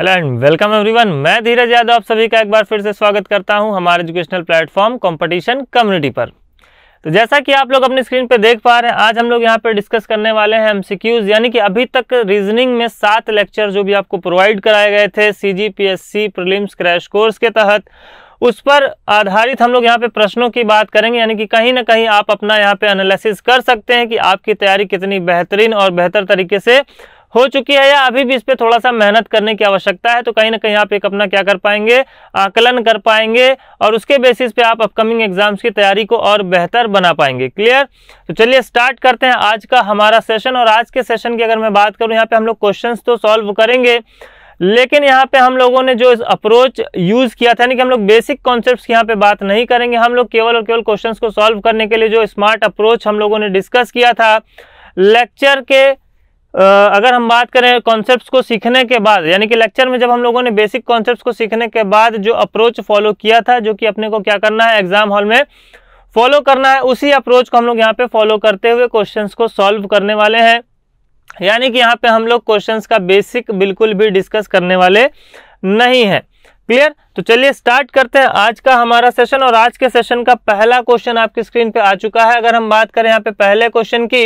Hello and welcome everyone मैं धीरज यादव आप सभी का एक बार फिर से स्वागत करता हूं हमारे एजुकेशनल प्लेटफॉर्म कंपटीशन कम्युनिटी पर तो जैसा कि आप लोग अपनी स्क्रीन पर देख पा रहे हैं आज हम लोग यहां पर डिस्कस करने वाले हैं एमसीक्यूज यानी कि अभी तक रीजनिंग में सात लेक्चर जो भी आपको प्रोवाइड कराए गए थे C G P S C crash course के तहत उस पर आधारित हम लोग यहाँ पे प्रश्नों की बात करेंगे यानी कि कहीं ना कहीं आप अपना यहाँ पे एनालिसिस कर सकते हैं कि आपकी तैयारी कितनी बेहतरीन और बेहतर तरीके से हो चुकी है या अभी भी इस पर थोड़ा सा मेहनत करने की आवश्यकता है तो कहीं ना कहीं आप एक अपना क्या कर पाएंगे आकलन कर पाएंगे और उसके बेसिस पे आप अपकमिंग एग्जाम्स की तैयारी को और बेहतर बना पाएंगे क्लियर तो चलिए स्टार्ट करते हैं आज का हमारा सेशन और आज के सेशन की अगर मैं बात करूँ यहाँ पे हम लोग क्वेश्चन तो सॉल्व करेंगे लेकिन यहाँ पे हम लोगों ने जो अप्रोच यूज़ किया था यानी कि हम लोग बेसिक कॉन्सेप्ट्स की यहाँ पे बात नहीं करेंगे हम लोग केवल और केवल क्वेश्चंस को सॉल्व करने के लिए जो स्मार्ट अप्रोच हम लोगों ने डिस्कस किया था लेक्चर के अगर हम बात करें कॉन्सेप्ट्स को सीखने के बाद यानी कि लेक्चर में जब हम लोगों ने बेसिक कॉन्सेप्ट्स को सीखने के बाद जो अप्रोच फॉलो किया था जो कि अपने को क्या करना है एग्जाम हॉल में फॉलो करना है उसी अप्रोच को हम लोग यहाँ पे फॉलो करते हुए क्वेश्चंस को सॉल्व करने वाले हैं यानी कि यहाँ पे हम लोग क्वेश्चन का बेसिक बिल्कुल भी डिस्कस करने वाले नहीं है क्लियर तो चलिए स्टार्ट करते हैं आज का हमारा सेशन और आज के सेशन का पहला क्वेश्चन आपकी स्क्रीन पे आ चुका है अगर हम बात करें यहाँ पे पहले क्वेश्चन की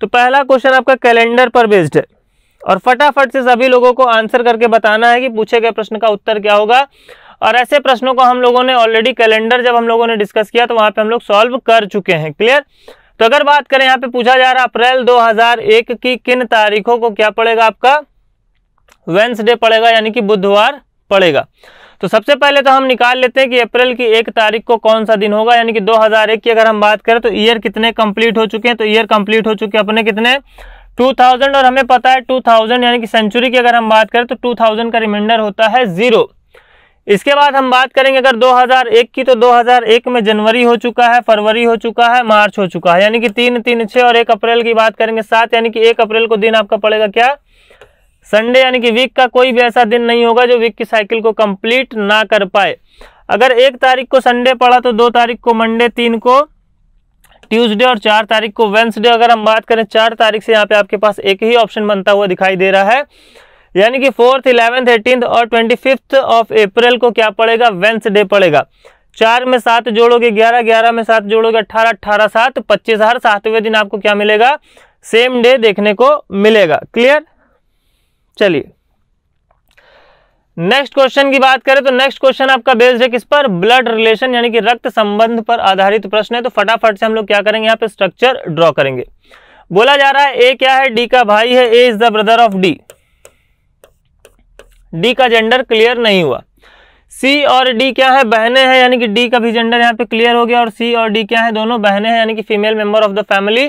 तो पहला क्वेश्चन आपका कैलेंडर पर बेस्ड है और फटाफट से सभी लोगों को आंसर करके बताना है कि पूछे गए प्रश्न का उत्तर क्या होगा और ऐसे प्रश्नों को हम लोगों ने ऑलरेडी कैलेंडर जब हम लोगों ने डिस्कस किया तो वहां पे हम लोग सॉल्व कर चुके हैं क्लियर तो अगर बात करें यहाँ पे पूछा जा रहा अप्रैल 2001 की किन तारीखों को क्या पड़ेगा आपका वेंसडे पड़ेगा यानी कि बुधवार पड़ेगा तो सबसे पहले तो हम निकाल लेते हैं कि अप्रैल की एक तारीख को कौन सा दिन होगा यानी कि 2001 की अगर हम बात करें तो ईयर कितने कंप्लीट हो चुके हैं तो ईयर कंप्लीट हो चुके हैं अपने कितने 2000 और हमें पता है 2000 यानी कि सेंचुरी की अगर हम बात करें तो 2000 का रिमाइंडर होता है ज़ीरो इसके बाद हम बात करेंगे अगर 2001 की तो 2001 में जनवरी हो चुका है फरवरी हो चुका है मार्च हो चुका है यानी कि तीन तीन छः और एक अप्रैल की बात करेंगे सात यानी कि एक अप्रैल को दिन आपका पड़ेगा क्या संडे यानी कि वीक का कोई भी ऐसा दिन नहीं होगा जो वीक की साइकिल को कंप्लीट ना कर पाए अगर एक तारीख को संडे पड़ा तो दो तारीख को मंडे तीन को ट्यूसडे और चार तारीख को वेंसडे अगर हम बात करें चार तारीख से यहाँ पे आपके पास एक ही ऑप्शन बनता हुआ दिखाई दे रहा है यानी कि फोर्थ इलेवेंथ एटीन और ट्वेंटी फिफ्थ ऑफ अप्रैल को क्या पड़ेगा वेंसडे पड़ेगा चार में सात जोड़ोगे ग्यारह ग्यारह में सात जोड़ोगे अट्ठारह अट्ठारह सात पच्चीस हर सातवें दिन आपको क्या मिलेगा सेम डे देखने को मिलेगा क्लियर चलिए नेक्स्ट क्वेश्चन की बात करें तो नेक्स्ट क्वेश्चन आपका बेस्ड है किस पर ब्लड रिलेशन यानी कि रक्त संबंध पर आधारित प्रश्न है तो फटाफट से हम लोग क्या करेंगे यहाँ पे स्ट्रक्चर ड्रॉ करेंगे बोला जा रहा है ए क्या है डी का भाई है A is the brother of D D का जेंडर क्लियर नहीं हुआ सी और डी क्या है बहने हैं यानी कि डी का भी जेंडर यहाँ पे क्लियर हो गया और सी और डी क्या है दोनों बहने हैं यानी कि female member of the family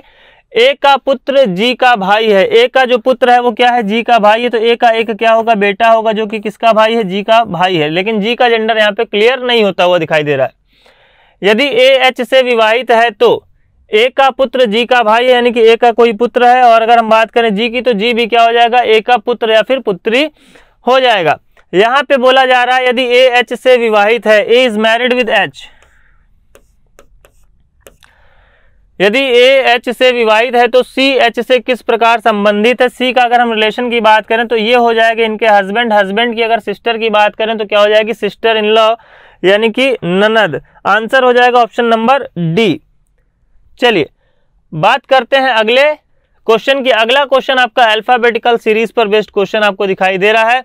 A का पुत्र जी का भाई है ए का जो पुत्र है वो क्या है जी का भाई है तो ए का एक क्या होगा बेटा होगा जो कि किसका भाई है जी का भाई है लेकिन जी का जेंडर यहाँ पे क्लियर नहीं होता हुआ दिखाई दे रहा है यदि ए एच से विवाहित है तो ए का पुत्र जी का भाई है यानी कि ए का कोई पुत्र है और अगर हम बात करें जी की तो जी भी क्या हो जाएगा ए का पुत्र या फिर पुत्री हो जाएगा यहाँ पे बोला जा रहा है यदि ए एच से विवाहित है A is married with H यदि ए एच से विवाहित है तो सी एच से किस प्रकार संबंधित है सी का अगर हम रिलेशन की बात करें तो ये हो जाएगा इनके हस्बैंड हस्बैंड की अगर सिस्टर की बात करें तो क्या हो जाएगी सिस्टर इन लॉ यानी कि ननद आंसर हो जाएगा ऑप्शन नंबर डी चलिए बात करते हैं अगले क्वेश्चन की अगला क्वेश्चन आपका अल्फाबेटिकल सीरीज पर बेस्ड क्वेश्चन आपको दिखाई दे रहा है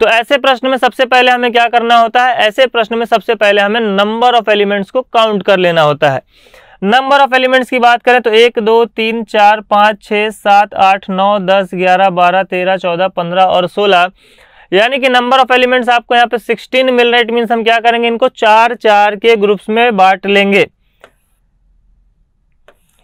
तो ऐसे प्रश्न में सबसे पहले हमें क्या करना होता है ऐसे प्रश्न में सबसे पहले हमें नंबर ऑफ एलिमेंट्स को काउंट कर लेना होता है नंबर ऑफ एलिमेंट्स की बात करें तो एक दो तीन चार पाँच छः सात आठ नौ दस ग्यारह बारह तेरह चौदह पंद्रह और सोलह यानी कि नंबर ऑफ एलिमेंट्स आपको यहाँ पे सिक्सटीन मिल रहा है इट मीन्स हम क्या करेंगे इनको चार चार के ग्रुप्स में बांट लेंगे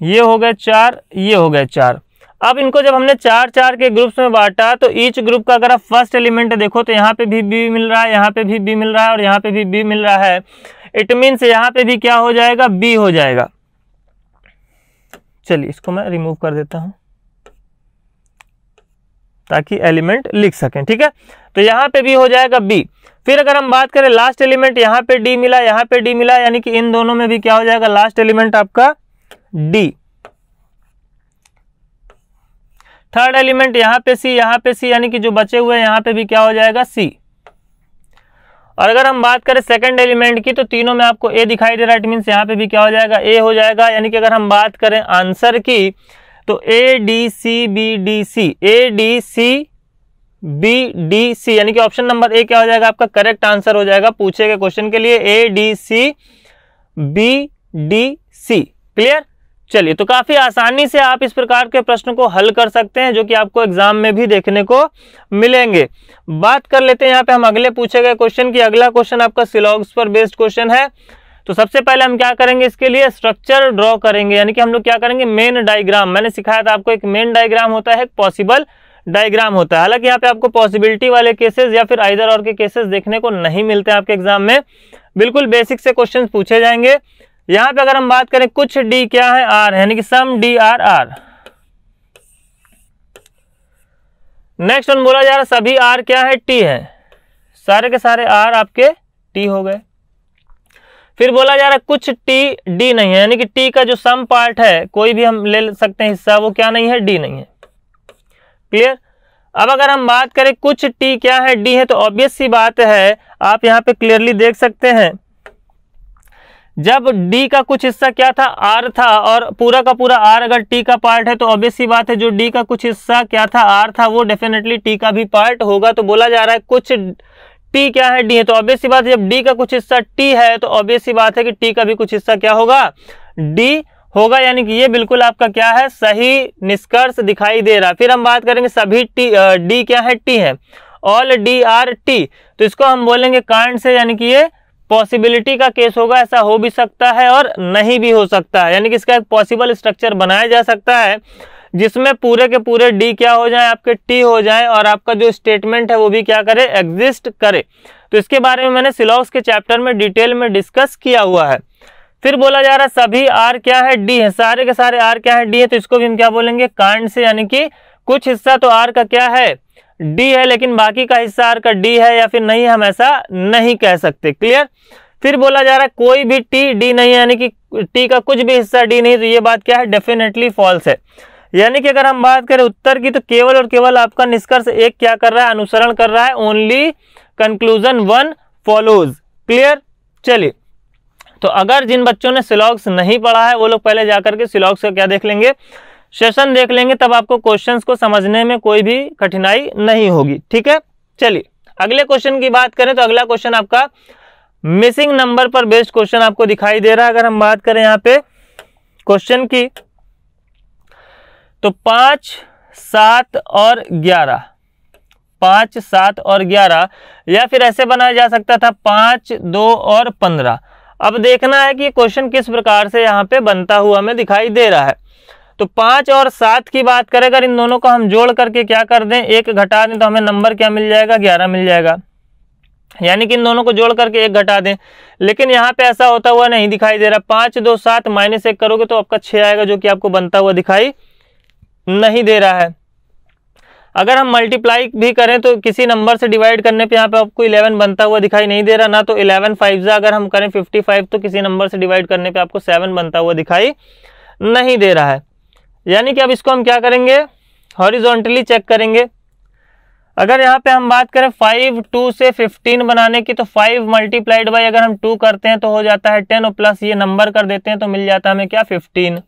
ये हो गए चार ये हो गए चार अब इनको जब हमने चार चार के ग्रुप्स में बांटा तो ईच ग्रुप का अगर आप फर्स्ट एलिमेंट देखो तो यहाँ पे भी बी मिल रहा है यहाँ पे भी बी मिल रहा है और यहाँ पे भी बी मिल रहा है इट मीन्स यहाँ पे भी क्या हो जाएगा बी हो जाएगा चलिए इसको मैं रिमूव कर देता हूं ताकि एलिमेंट लिख सकें ठीक है तो यहां पे भी हो जाएगा बी फिर अगर हम बात करें लास्ट एलिमेंट यहां पे डी मिला यहां पे डी मिला यानी कि इन दोनों में भी क्या हो जाएगा लास्ट एलिमेंट आपका डी थर्ड एलिमेंट यहां पे सी यहां पे सी यानी कि जो बचे हुए यहां पे भी क्या हो जाएगा सी और अगर हम बात करें सेकंड एलिमेंट की तो तीनों में आपको ए दिखाई दे रहा है इट मीन्स यहाँ पे भी क्या हो जाएगा ए हो जाएगा यानी कि अगर हम बात करें आंसर की तो A D C B D C A D C B D C यानी कि ऑप्शन नंबर ए क्या हो जाएगा आपका करेक्ट आंसर हो जाएगा पूछे गए क्वेश्चन के लिए A D C B D C clear चलिए तो काफ़ी आसानी से आप इस प्रकार के प्रश्न को हल कर सकते हैं जो कि आपको एग्जाम में भी देखने को मिलेंगे बात कर लेते हैं यहाँ पे हम अगले पूछे गए क्वेश्चन की अगला क्वेश्चन आपका सिलॉग्स पर बेस्ड क्वेश्चन है तो सबसे पहले हम क्या करेंगे इसके लिए स्ट्रक्चर ड्रॉ करेंगे यानी कि हम लोग क्या करेंगे मेन डायग्राम मैंने सिखाया था आपको एक मेन डायग्राम होता है पॉसिबल डायग्राम होता है हालांकि यहाँ पे आपको पॉसिबिलिटी वाले केसेस या फिर आइदर और के केसेस देखने को नहीं मिलते हैं आपके एग्जाम में बिल्कुल बेसिक से क्वेश्चन पूछे जाएंगे यहां पे अगर हम बात करें कुछ डी क्या है आर यानी कि some D R R next one बोला जा रहा सभी आर क्या है टी है सारे के सारे आर आपके टी हो गए फिर बोला जा रहा कुछ टी डी नहीं है यानी कि टी का जो सम पार्ट है कोई भी हम ले सकते हैं हिस्सा वो क्या नहीं है डी नहीं है क्लियर अब अगर हम बात करें कुछ टी क्या है डी है तो ऑब्वियस सी बात है आप यहाँ पे क्लियरली देख सकते हैं जब डी का कुछ हिस्सा क्या था आर था और पूरा का पूरा आर अगर टी का पार्ट है तो ऑब्वियस सी बात है जो डी का कुछ हिस्सा क्या था आर था वो डेफिनेटली टी का भी पार्ट होगा तो बोला जा रहा है कुछ टी क्या है डी है तो ऑब्वियस सी बात है जब डी का कुछ हिस्सा टी है तो ऑब्वियस सी बात है कि टी का भी कुछ हिस्सा क्या होगा डी होगा यानी कि ये बिल्कुल आपका क्या है सही निष्कर्ष दिखाई दे रहा फिर हम बात करेंगे सभी टी डी क्या है टी है ऑल डी आर टी तो इसको हम बोलेंगे कांड से यानी कि ये पॉसिबिलिटी का केस होगा ऐसा हो भी सकता है और नहीं भी हो सकता है यानी कि इसका एक पॉसिबल स्ट्रक्चर बनाया जा सकता है जिसमें पूरे के पूरे डी क्या हो जाए आपके टी हो जाए और आपका जो स्टेटमेंट है वो भी क्या करे एग्जिस्ट करे तो इसके बारे में मैंने सिलॉक्स के चैप्टर में डिटेल में डिस्कस किया हुआ है फिर बोला जा रहा है सभी आर क्या है डी है सारे के सारे आर क्या है डी है तो इसको भी हम क्या बोलेंगे कांड से यानी कि कुछ हिस्सा तो आर का क्या है डी है लेकिन बाकी का हिस्सा आर का डी है या फिर नहीं हम ऐसा नहीं कह सकते क्लियर फिर बोला जा रहा है कोई भी टी डी नहीं यानी कि टी का कुछ भी हिस्सा डी नहीं तो ये बात क्या है डेफिनेटली फॉल्स है यानी कि अगर हम बात करें उत्तर की तो केवल और केवल आपका निष्कर्ष एक क्या कर रहा है अनुसरण कर रहा है only conclusion one follows clear चलिए तो अगर जिन बच्चों ने सिलॉक्स नहीं पढ़ा है वो लोग पहले जाकर के सिलॉक्स का क्या देख लेंगे सेशन देख लेंगे तब आपको क्वेश्चंस को समझने में कोई भी कठिनाई नहीं होगी ठीक है चलिए अगले क्वेश्चन की बात करें तो अगला क्वेश्चन आपका मिसिंग नंबर पर बेस्ड क्वेश्चन आपको दिखाई दे रहा है अगर हम बात करें यहाँ पे क्वेश्चन की तो पांच सात और ग्यारह पांच सात और ग्यारह या फिर ऐसे बनाया जा सकता था पांच दो और पंद्रह अब देखना है कि क्वेश्चन किस प्रकार से यहाँ पे बनता हुआ हमें दिखाई दे रहा है तो पाँच और सात की बात करें अगर इन दोनों को हम जोड़ करके क्या कर दें एक घटा दें तो हमें नंबर क्या मिल जाएगा ग्यारह मिल जाएगा यानी कि इन दोनों को जोड़ करके एक घटा दें लेकिन यहाँ पे ऐसा होता हुआ नहीं दिखाई दे रहा पाँच दो सात माइनस एक करोगे तो आपका छः आएगा जो कि आपको बनता हुआ दिखाई नहीं दे रहा है अगर हम मल्टीप्लाई भी करें तो किसी नंबर से डिवाइड करने पे यहाँ पे आपको 11 बनता हुआ दिखाई नहीं दे रहा ना तो 11 फाइव अगर हम करें 55 तो किसी नंबर से डिवाइड करने पे आपको 7 बनता हुआ दिखाई नहीं दे रहा है यानी कि अब इसको हम क्या करेंगे हॉरिजॉन्टली चेक करेंगे अगर यहाँ पे हम बात करें फाइव टू से फिफ्टीन बनाने की तो फाइव मल्टीप्लाइड बाई अगर हम टू करते हैं तो हो जाता है टेन और प्लस ये नंबर कर देते हैं तो मिल जाता है हमें क्या फिफ्टीन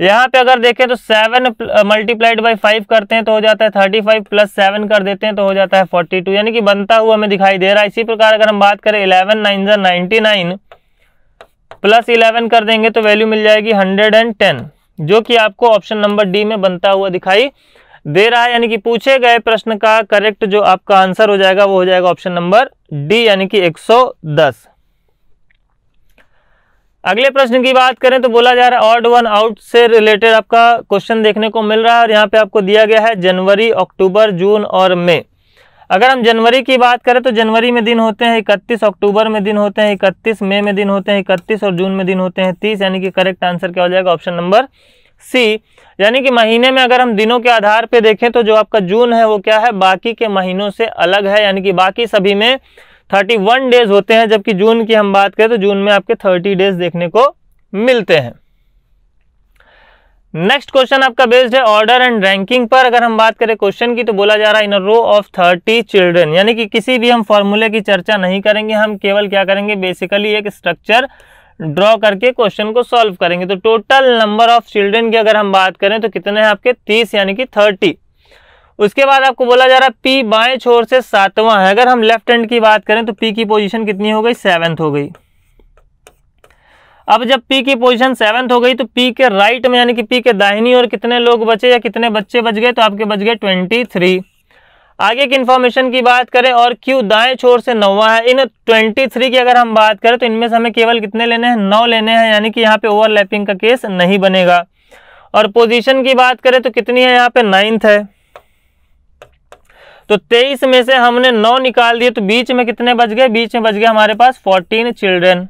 यहाँ पे अगर देखें तो सेवन मल्टीप्लाइड बाई फाइव करते हैं तो हो जाता है थर्टी फाइव प्लस सेवन कर देते हैं तो हो जाता है फोर्टी टू यानी कि बनता हुआ हमें दिखाई दे रहा है इसी प्रकार अगर हम बात करें इलेवन नाइन जन नाइन्टी नाइन प्लस इलेवन कर देंगे तो वैल्यू मिल जाएगी हंड्रेड एंड टेन जो कि आपको ऑप्शन नंबर डी में बनता हुआ दिखाई दे रहा है यानी कि पूछे गए प्रश्न का करेक्ट जो आपका आंसर हो जाएगा वो हो जाएगा ऑप्शन नंबर डी यानी कि 110 अगले प्रश्न की बात करें तो बोला जा रहा है ऑड वन आउट से रिलेटेड आपका क्वेश्चन देखने को मिल रहा है और यहाँ पे आपको दिया गया है जनवरी अक्टूबर जून और मई अगर हम जनवरी की बात करें तो जनवरी में दिन होते हैं इकतीस अक्टूबर में दिन होते हैं इकतीस मई में दिन होते हैं इकतीस और जून में दिन होते हैं तीस यानी कि करेक्ट आंसर क्या हो जाएगा ऑप्शन नंबर सी यानी कि महीने में अगर हम दिनों के आधार पर देखें तो जो आपका जून है वो क्या है बाकी के महीनों से अलग है यानी कि बाकी सभी में थर्टी वन डेज होते हैं जबकि जून की हम बात करें तो जून में आपके थर्टी डेज देखने को मिलते हैं नेक्स्ट क्वेश्चन आपका बेस्ड है ऑर्डर एंड रैंकिंग पर अगर हम बात करें क्वेश्चन की तो बोला जा रहा है in row of thirty children यानी कि किसी भी हम फॉर्मूले की चर्चा नहीं करेंगे हम केवल क्या करेंगे बेसिकली एक स्ट्रक्चर ड्रॉ करके क्वेश्चन को सॉल्व करेंगे तो टोटल नंबर ऑफ चिल्ड्रन की अगर हम बात करें तो कितने हैं आपके तीस यानी कि थर्टी उसके बाद आपको बोला जा रहा है पी बाएं छोर से सातवां है अगर हम लेफ्ट हैंड की बात करें तो पी की पोजिशन कितनी हो गई सेवन्थ हो गई अब जब पी की पोजीशन सेवन्थ हो गई तो पी के राइट में यानी कि पी के दाहिनी और कितने लोग बचे या कितने बच्चे बच गए तो आपके बच गए ट्वेंटी थ्री आगे की इन्फॉर्मेशन की बात करें और क्यू दाएं छोर से नौवा है इन ट्वेंटी थ्री की अगर हम बात करें तो इनमें से हमें केवल कितने लेने हैं नौ लेने हैं यानी कि यहाँ पे ओवरलैपिंग का केस नहीं बनेगा और पोजिशन की बात करें तो कितनी है यहाँ पे नाइन्थ है तो तेईस में से हमने नौ निकाल दिए तो बीच में कितने बच गए बीच में बच गए हमारे पास फोर्टीन चिल्ड्रेन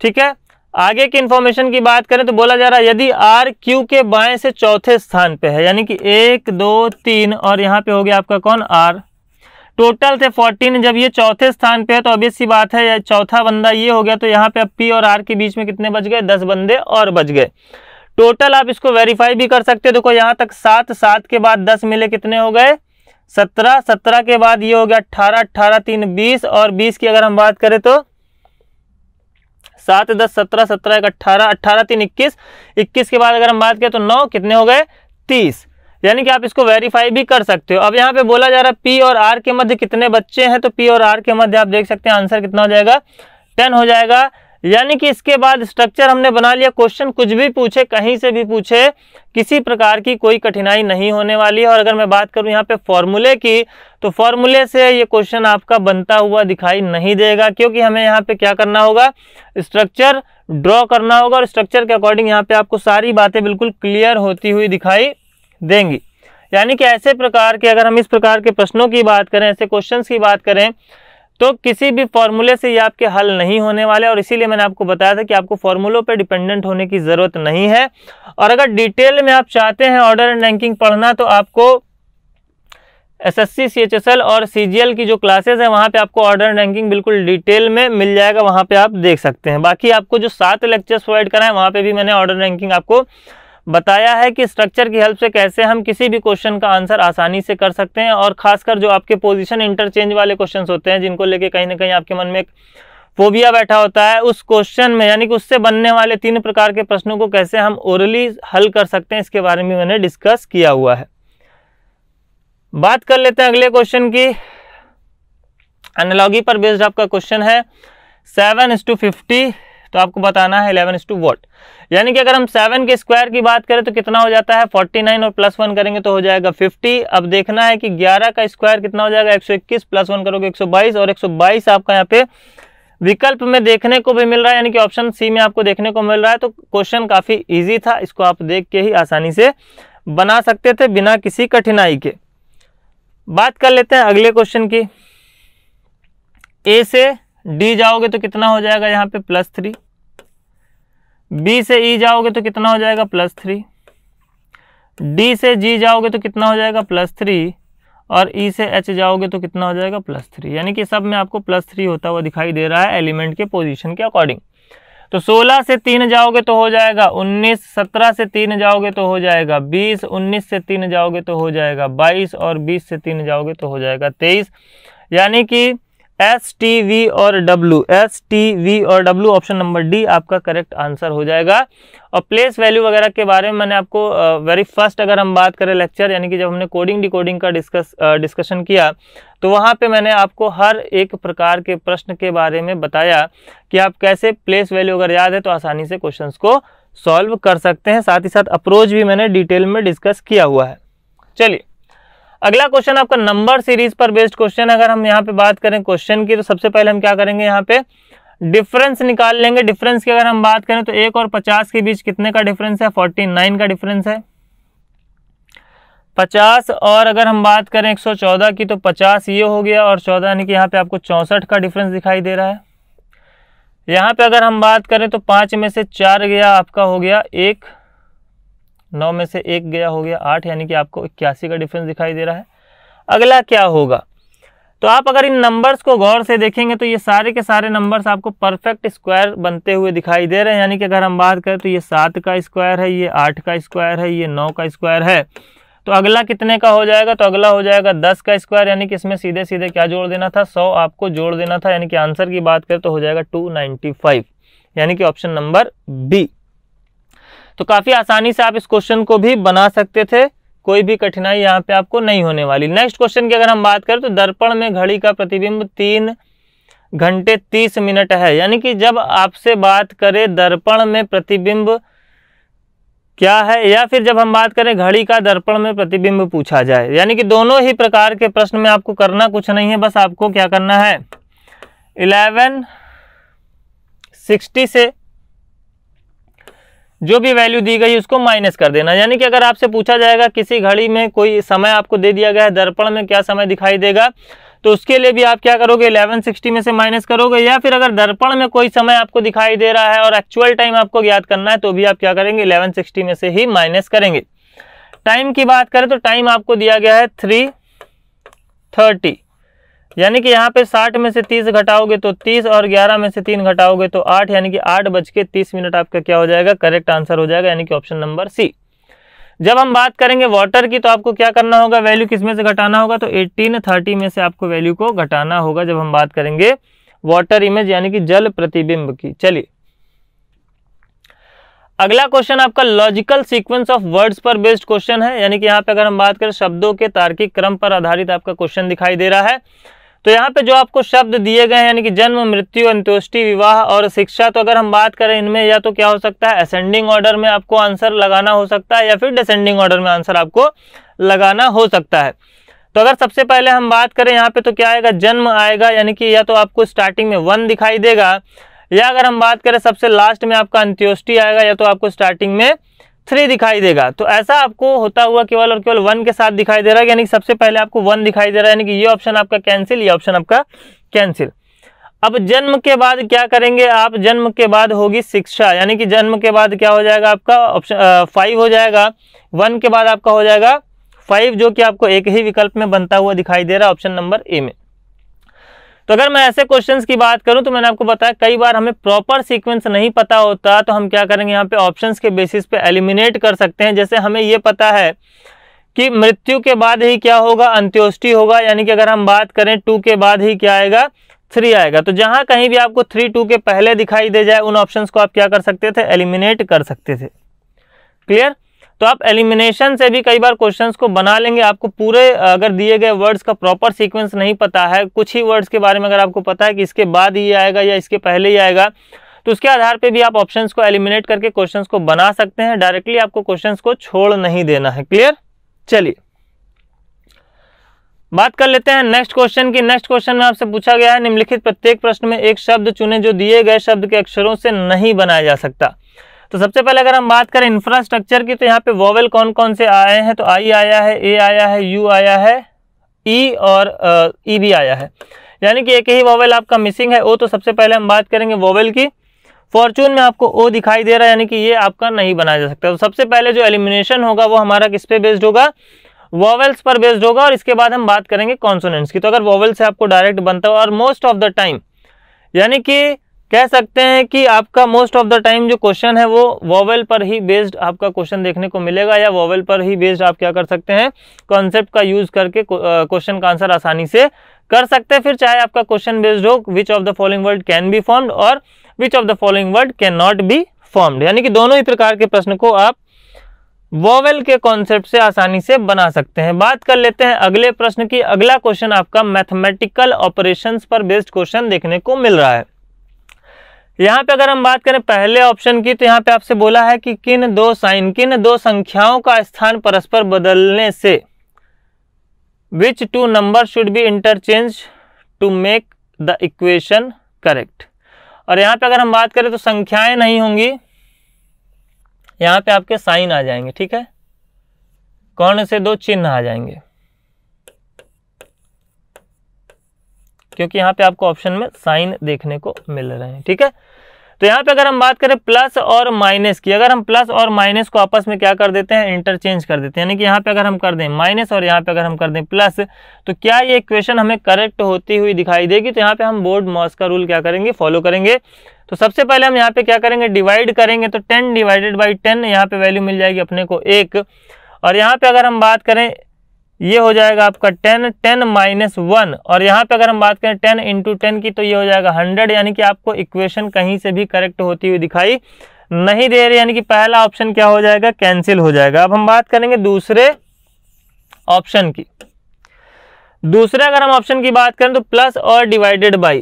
ठीक है आगे की इन्फॉर्मेशन की बात करें तो बोला जा रहा है यदि आर क्यू के बाएं से चौथे स्थान पे है यानी कि एक दो तीन और यहाँ पे हो गया आपका कौन आर टोटल थे फोर्टीन जब ये चौथे स्थान पे है तो अभी सी बात है चौथा बंदा ये हो गया तो यहाँ पे अब पी और आर के बीच में कितने बच गए दस बंदे और बच गए टोटल आप इसको वेरीफाई भी कर सकते हो देखो यहाँ तक सात सात के बाद दस मिले कितने हो गए सत्रह सत्रह के बाद ये हो गया अट्ठारह अट्ठारह तीन बीस और बीस की अगर हम बात करें तो सात दस सत्रह सत्रह एक अट्ठारह अट्ठारह तीन इक्कीस इक्कीस के बाद अगर हम बात करें तो नौ कितने हो गए तीस यानी कि आप इसको वेरीफाई भी कर सकते हो अब यहाँ पे बोला जा रहा है पी और आर के मध्य कितने बच्चे हैं तो पी और आर के मध्य आप देख सकते हैं आंसर कितना हो जाएगा टेन हो जाएगा यानी कि इसके बाद स्ट्रक्चर हमने बना लिया क्वेश्चन कुछ भी पूछे कहीं से भी पूछे किसी प्रकार की कोई कठिनाई नहीं होने वाली है और अगर मैं बात करूं यहाँ पे फॉर्मूले की तो फॉर्मूले से ये क्वेश्चन आपका बनता हुआ दिखाई नहीं देगा क्योंकि हमें यहाँ पे क्या करना होगा स्ट्रक्चर ड्रॉ करना होगा और स्ट्रक्चर के अकॉर्डिंग यहाँ पे आपको सारी बातें बिल्कुल क्लियर होती हुई दिखाई देंगी यानी कि ऐसे प्रकार के अगर हम इस प्रकार के प्रश्नों की बात करें ऐसे क्वेश्चंस की बात करें तो किसी भी फॉर्मूले से ये आपके हल नहीं होने वाले और इसीलिए मैंने आपको बताया था कि आपको फॉर्मूलों पर डिपेंडेंट होने की ज़रूरत नहीं है और अगर डिटेल में आप चाहते हैं ऑर्डर एंड रैंकिंग पढ़ना तो आपको S S C C H S L और सी जी एल की जो क्लासेज हैं वहाँ पे आपको ऑर्डर एंड रैंकिंग बिल्कुल डिटेल में मिल जाएगा वहाँ पे आप देख सकते हैं बाकी आपको जो सात लेक्चर्स प्रोवाइड कराएं वहाँ पे भी मैंने ऑर्डर रैंकिंग आपको बताया है कि स्ट्रक्चर की हेल्प से कैसे हम किसी भी क्वेश्चन का आंसर आसानी से कर सकते हैं और खासकर जो आपके पोजिशन इंटरचेंज वाले क्वेश्चन होते हैं जिनको लेके कहीं ना कहीं आपके मन में एक फोबिया बैठा होता है उस क्वेश्चन में यानी कि उससे बनने वाले तीन प्रकार के प्रश्नों को कैसे हम ओरली हल कर सकते हैं इसके बारे में मैंने डिस्कस किया हुआ है बात कर लेते हैं अगले क्वेश्चन की एनालॉगी पर बेस्ड आपका क्वेश्चन है सेवन इज टू फिफ्टी तो आपको बताना है इलेवन टू वोट यानी कि अगर हम सेवन के स्क्वायर की बात करें तो कितना हो जाता है फोर्टी नाइन और प्लस वन करेंगे तो हो जाएगा फिफ्टी अब देखना है कि ग्यारह का स्क्वायर कितना हो जाएगा एक सौ इक्कीस प्लस वन करोगे एक सौ बाईस और एक सौ बाईस आपका यहाँ पे विकल्प में देखने को भी मिल रहा है यानी कि ऑप्शन सी में आपको देखने को मिल रहा है तो क्वेश्चन काफ़ी ईजी था इसको आप देख के ही आसानी से बना सकते थे बिना किसी कठिनाई के बात कर लेते हैं अगले क्वेश्चन की ए से डी जाओगे तो कितना हो जाएगा यहाँ पे प्लस थ्री बी से ई e जाओगे तो कितना हो जाएगा प्लस थ्री डी से जी जाओगे तो कितना हो जाएगा प्लस थ्री और ई e से एच जाओगे तो कितना हो जाएगा प्लस थ्री यानी कि सब में आपको प्लस थ्री होता हुआ दिखाई दे रहा है एलिमेंट के पोजिशन के अकॉर्डिंग तो 16 से तीन जाओगे तो हो जाएगा 19 17 से तीन जाओगे तो हो जाएगा 20 19 से तीन जाओगे तो हो जाएगा 22 और 20 से तीन जाओगे तो हो जाएगा 23 यानी कि एस टी वी और डब्ल्यू एस टी वी और डब्ल्यू ऑप्शन नंबर डी आपका करेक्ट आंसर हो जाएगा और प्लेस वैल्यू वगैरह के बारे में मैंने आपको वेरी फर्स्ट अगर हम बात करें लेक्चर यानी कि जब हमने कोडिंग डिकोडिंग का डिस्कस डिस्कशन किया तो वहाँ पे मैंने आपको हर एक प्रकार के प्रश्न के बारे में बताया कि आप कैसे प्लेस वैल्यू अगर याद है तो आसानी से क्वेश्चन को सॉल्व कर सकते हैं साथ ही साथ अप्रोच भी मैंने डिटेल में डिस्कस किया हुआ है चलिए अगला क्वेश्चन आपका नंबर सीरीज पर बेस्ड क्वेश्चन अगर हम यहाँ पे बात करें क्वेश्चन की तो सबसे पहले हम क्या करेंगे यहाँ पे डिफरेंस निकाल लेंगे डिफरेंस की अगर हम बात करें तो एक और पचास के बीच कितने का डिफरेंस है फोर्टी नाइन का डिफरेंस है पचास और अगर हम बात करें एक सौ चौदह की तो पचास ये हो गया और चौदह यानी कि यहाँ पे आपको चौंसठ का डिफरेंस दिखाई दे रहा है यहाँ पे अगर हम बात करें तो पाँच में से चार गया आपका हो गया एक नौ में से एक गया हो गया आठ यानी कि आपको इक्यासी का डिफरेंस दिखाई दे रहा है अगला क्या होगा तो आप अगर इन नंबर्स को गौर से देखेंगे तो ये सारे के सारे नंबर्स आपको परफेक्ट स्क्वायर बनते हुए दिखाई दे रहे हैं यानी कि अगर हम बात करें तो ये सात का स्क्वायर है ये आठ का स्क्वायर है ये नौ का स्क्वायर है तो अगला कितने का हो जाएगा तो अगला हो जाएगा दस का स्क्वायर यानी कि इसमें सीधे सीधे क्या जोड़ देना था सौ आपको जोड़ देना था यानी कि आंसर की बात करें तो हो जाएगा टू यानी कि ऑप्शन नंबर बी तो काफ़ी आसानी से आप इस क्वेश्चन को भी बना सकते थे कोई भी कठिनाई यहाँ पे आपको नहीं होने वाली नेक्स्ट क्वेश्चन की अगर हम बात करें तो दर्पण में घड़ी का प्रतिबिंब तीन घंटे तीस मिनट है यानी कि जब आपसे बात करें दर्पण में प्रतिबिंब क्या है या फिर जब हम बात करें घड़ी का दर्पण में प्रतिबिंब पूछा जाए यानी कि दोनों ही प्रकार के प्रश्न में आपको करना कुछ नहीं है बस आपको क्या करना है इलेवन सिक्सटी से जो भी वैल्यू दी गई उसको माइनस कर देना यानी कि अगर आपसे पूछा जाएगा किसी घड़ी में कोई समय आपको दे दिया गया है दर्पण में क्या समय दिखाई देगा तो उसके लिए भी आप क्या करोगे 1160 में से माइनस करोगे या फिर अगर दर्पण में कोई समय आपको दिखाई दे रहा है और एक्चुअल टाइम आपको याद करना है तो भी आप क्या करेंगे 1160 में से ही माइनस करेंगे टाइम की बात करें तो टाइम आपको दिया गया है थ्री थर्टी यानी कि यहाँ पे साठ में से तीस घटाओगे तो तीस और ग्यारह में से तीन घटाओगे तो आठ यानी कि आठ बज के तीस मिनट आपका क्या हो जाएगा करेक्ट आंसर हो जाएगा यानी कि ऑप्शन नंबर सी जब हम बात करेंगे वाटर की तो आपको क्या करना होगा वैल्यू किस में से घटाना होगा तो एटीन थर्टी में से आपको वैल्यू को घटाना होगा जब हम बात करेंगे वाटर इमेज यानी कि जल प्रतिबिंब की चलिए अगला क्वेश्चन आपका लॉजिकल सीक्वेंस ऑफ वर्ड्स पर बेस्ड क्वेश्चन है यानी कि यहाँ पे अगर हम बात करें शब्दों के तार्किक क्रम पर आधारित आपका क्वेश्चन दिखाई दे रहा है तो यहाँ पे जो आपको शब्द दिए गए हैं यानी कि जन्म मृत्यु अंत्योष्टि विवाह और शिक्षा तो अगर हम बात करें इनमें या तो क्या हो सकता है असेंडिंग ऑर्डर में आपको आंसर लगाना हो सकता है या फिर डिसेंडिंग ऑर्डर में आंसर आपको लगाना हो सकता है तो अगर सबसे पहले हम बात करें यहाँ पे तो क्या आएगा जन्म आएगा यानी कि या तो आपको स्टार्टिंग में वन दिखाई देगा या अगर हम बात करें सबसे लास्ट में आपका अंत्योष्टि आएगा या तो आपको स्टार्टिंग में थ्री दिखाई देगा तो ऐसा आपको होता हुआ केवल और केवल वन के साथ दिखाई दे रहा है यानी कि सबसे पहले आपको वन दिखाई दे रहा है यानी कि ये ऑप्शन आपका कैंसिल ये ऑप्शन आपका कैंसिल अब जन्म के बाद क्या करेंगे आप जन्म के बाद होगी शिक्षा यानी कि जन्म के बाद क्या हो जाएगा आपका ऑप्शन फाइव हो जाएगा वन के बाद आपका हो जाएगा फाइव जो कि आपको एक ही विकल्प में बनता हुआ दिखाई दे रहा है ऑप्शन नंबर ए में तो अगर मैं ऐसे क्वेश्चंस की बात करूं तो मैंने आपको बताया कई बार हमें प्रॉपर सीक्वेंस नहीं पता होता तो हम क्या करेंगे यहाँ पे ऑप्शंस के बेसिस पे एलिमिनेट कर सकते हैं जैसे हमें ये पता है कि मृत्यु के बाद ही क्या होगा अंत्योष्टि होगा यानी कि अगर हम बात करें टू के बाद ही क्या आएगा थ्री आएगा तो जहां कहीं भी आपको थ्री टू के पहले दिखाई दे जाए उन ऑप्शंस को आप क्या कर सकते थे एलिमिनेट कर सकते थे क्लियर तो आप एलिमिनेशन से भी कई बार क्वेश्चंस को बना लेंगे आपको पूरे अगर दिए गए वर्ड्स का प्रॉपर सीक्वेंस नहीं पता है कुछ ही वर्ड्स के बारे में अगर आपको पता है कि इसके बाद ये आएगा या इसके पहले ही आएगा तो उसके आधार पे भी आप ऑप्शंस को एलिमिनेट करके क्वेश्चंस को बना सकते हैं डायरेक्टली आपको क्वेश्चन को छोड़ नहीं देना है क्लियर चलिए बात कर लेते हैं नेक्स्ट क्वेश्चन की नेक्स्ट क्वेश्चन में आपसे पूछा गया है निम्नलिखित प्रत्येक प्रश्न में एक शब्द चुने जो दिए गए शब्द के अक्षरों से नहीं बनाया जा सकता तो सबसे पहले अगर हम बात करें इंफ्रास्ट्रक्चर की तो यहाँ पे वोवेल कौन कौन से आए हैं तो आई आया है ए आया है यू आया है ई e और ई e भी आया है यानी कि एक ही वॉवेल आपका मिसिंग है ओ तो सबसे पहले हम बात करेंगे वोवेल की फॉर्चून में आपको ओ दिखाई दे रहा है यानी कि ये आपका नहीं बनाया जा सकता तो सबसे पहले जो एलिमिनेशन होगा वो हमारा किस पे बेस्ड होगा वोवेल्स पर बेस्ड होगा और इसके बाद हम बात करेंगे कॉन्सोनेंट्स की तो अगर वॉवेल से आपको डायरेक्ट बनता हो और मोस्ट ऑफ द टाइम यानी कि कह सकते हैं कि आपका मोस्ट ऑफ द टाइम जो क्वेश्चन है वो वॉवेल पर ही बेस्ड आपका क्वेश्चन देखने को मिलेगा या वॉवेल पर ही बेस्ड आप क्या कर सकते हैं कॉन्सेप्ट का यूज करके क्वेश्चन का आंसर आसानी से कर सकते हैं फिर चाहे आपका क्वेश्चन बेस्ड हो which of the following word can be formed और which of the following word can not be formed यानी कि दोनों ही प्रकार के प्रश्न को आप वॉवेल के कॉन्सेप्ट से आसानी से बना सकते हैं बात कर लेते हैं अगले प्रश्न की अगला क्वेश्चन आपका मैथमेटिकल ऑपरेशन पर बेस्ड क्वेश्चन देखने को मिल रहा है यहाँ पे अगर हम बात करें पहले ऑप्शन की तो यहाँ पे आपसे बोला है कि किन दो साइन किन दो संख्याओं का स्थान परस्पर बदलने से which two number should be interchange to make the equation correct और यहाँ पे अगर हम बात करें तो संख्याएं नहीं होंगी यहाँ पे आपके साइन आ जाएंगे ठीक है कौन से दो चिन्ह आ जाएंगे क्योंकि यहां पे आपको ऑप्शन में साइन देखने को मिल रहे हैं ठीक है तो यहाँ पे अगर हम बात करें प्लस और माइनस की अगर हम प्लस और माइनस को आपस में क्या कर देते हैं इंटरचेंज कर देते हैं यानी कि यहाँ पे अगर हम कर दें माइनस और यहाँ पे अगर हम कर दें प्लस तो क्या ये इक्वेशन हमें करेक्ट होती हुई दिखाई देगी तो यहाँ पे हम बोर्ड मॉस का रूल क्या करेंगे फॉलो करेंगे तो सबसे पहले हम यहाँ पे क्या करेंगे डिवाइड करेंगे तो टेन डिवाइडेड बाई टेन यहाँ पे वैल्यू मिल जाएगी अपने को एक और यहाँ पे अगर हम बात करें ये हो जाएगा आपका टेन टेन माइनस वन और यहाँ पे अगर हम बात करें टेन इंटू टेन की तो ये हो जाएगा हंड्रेड यानी कि आपको इक्वेशन कहीं से भी करेक्ट होती हुई दिखाई नहीं दे रही यानी कि पहला ऑप्शन क्या हो जाएगा कैंसिल हो जाएगा अब हम बात करेंगे दूसरे ऑप्शन की दूसरे अगर हम ऑप्शन की बात करें तो प्लस और डिवाइडेड बाई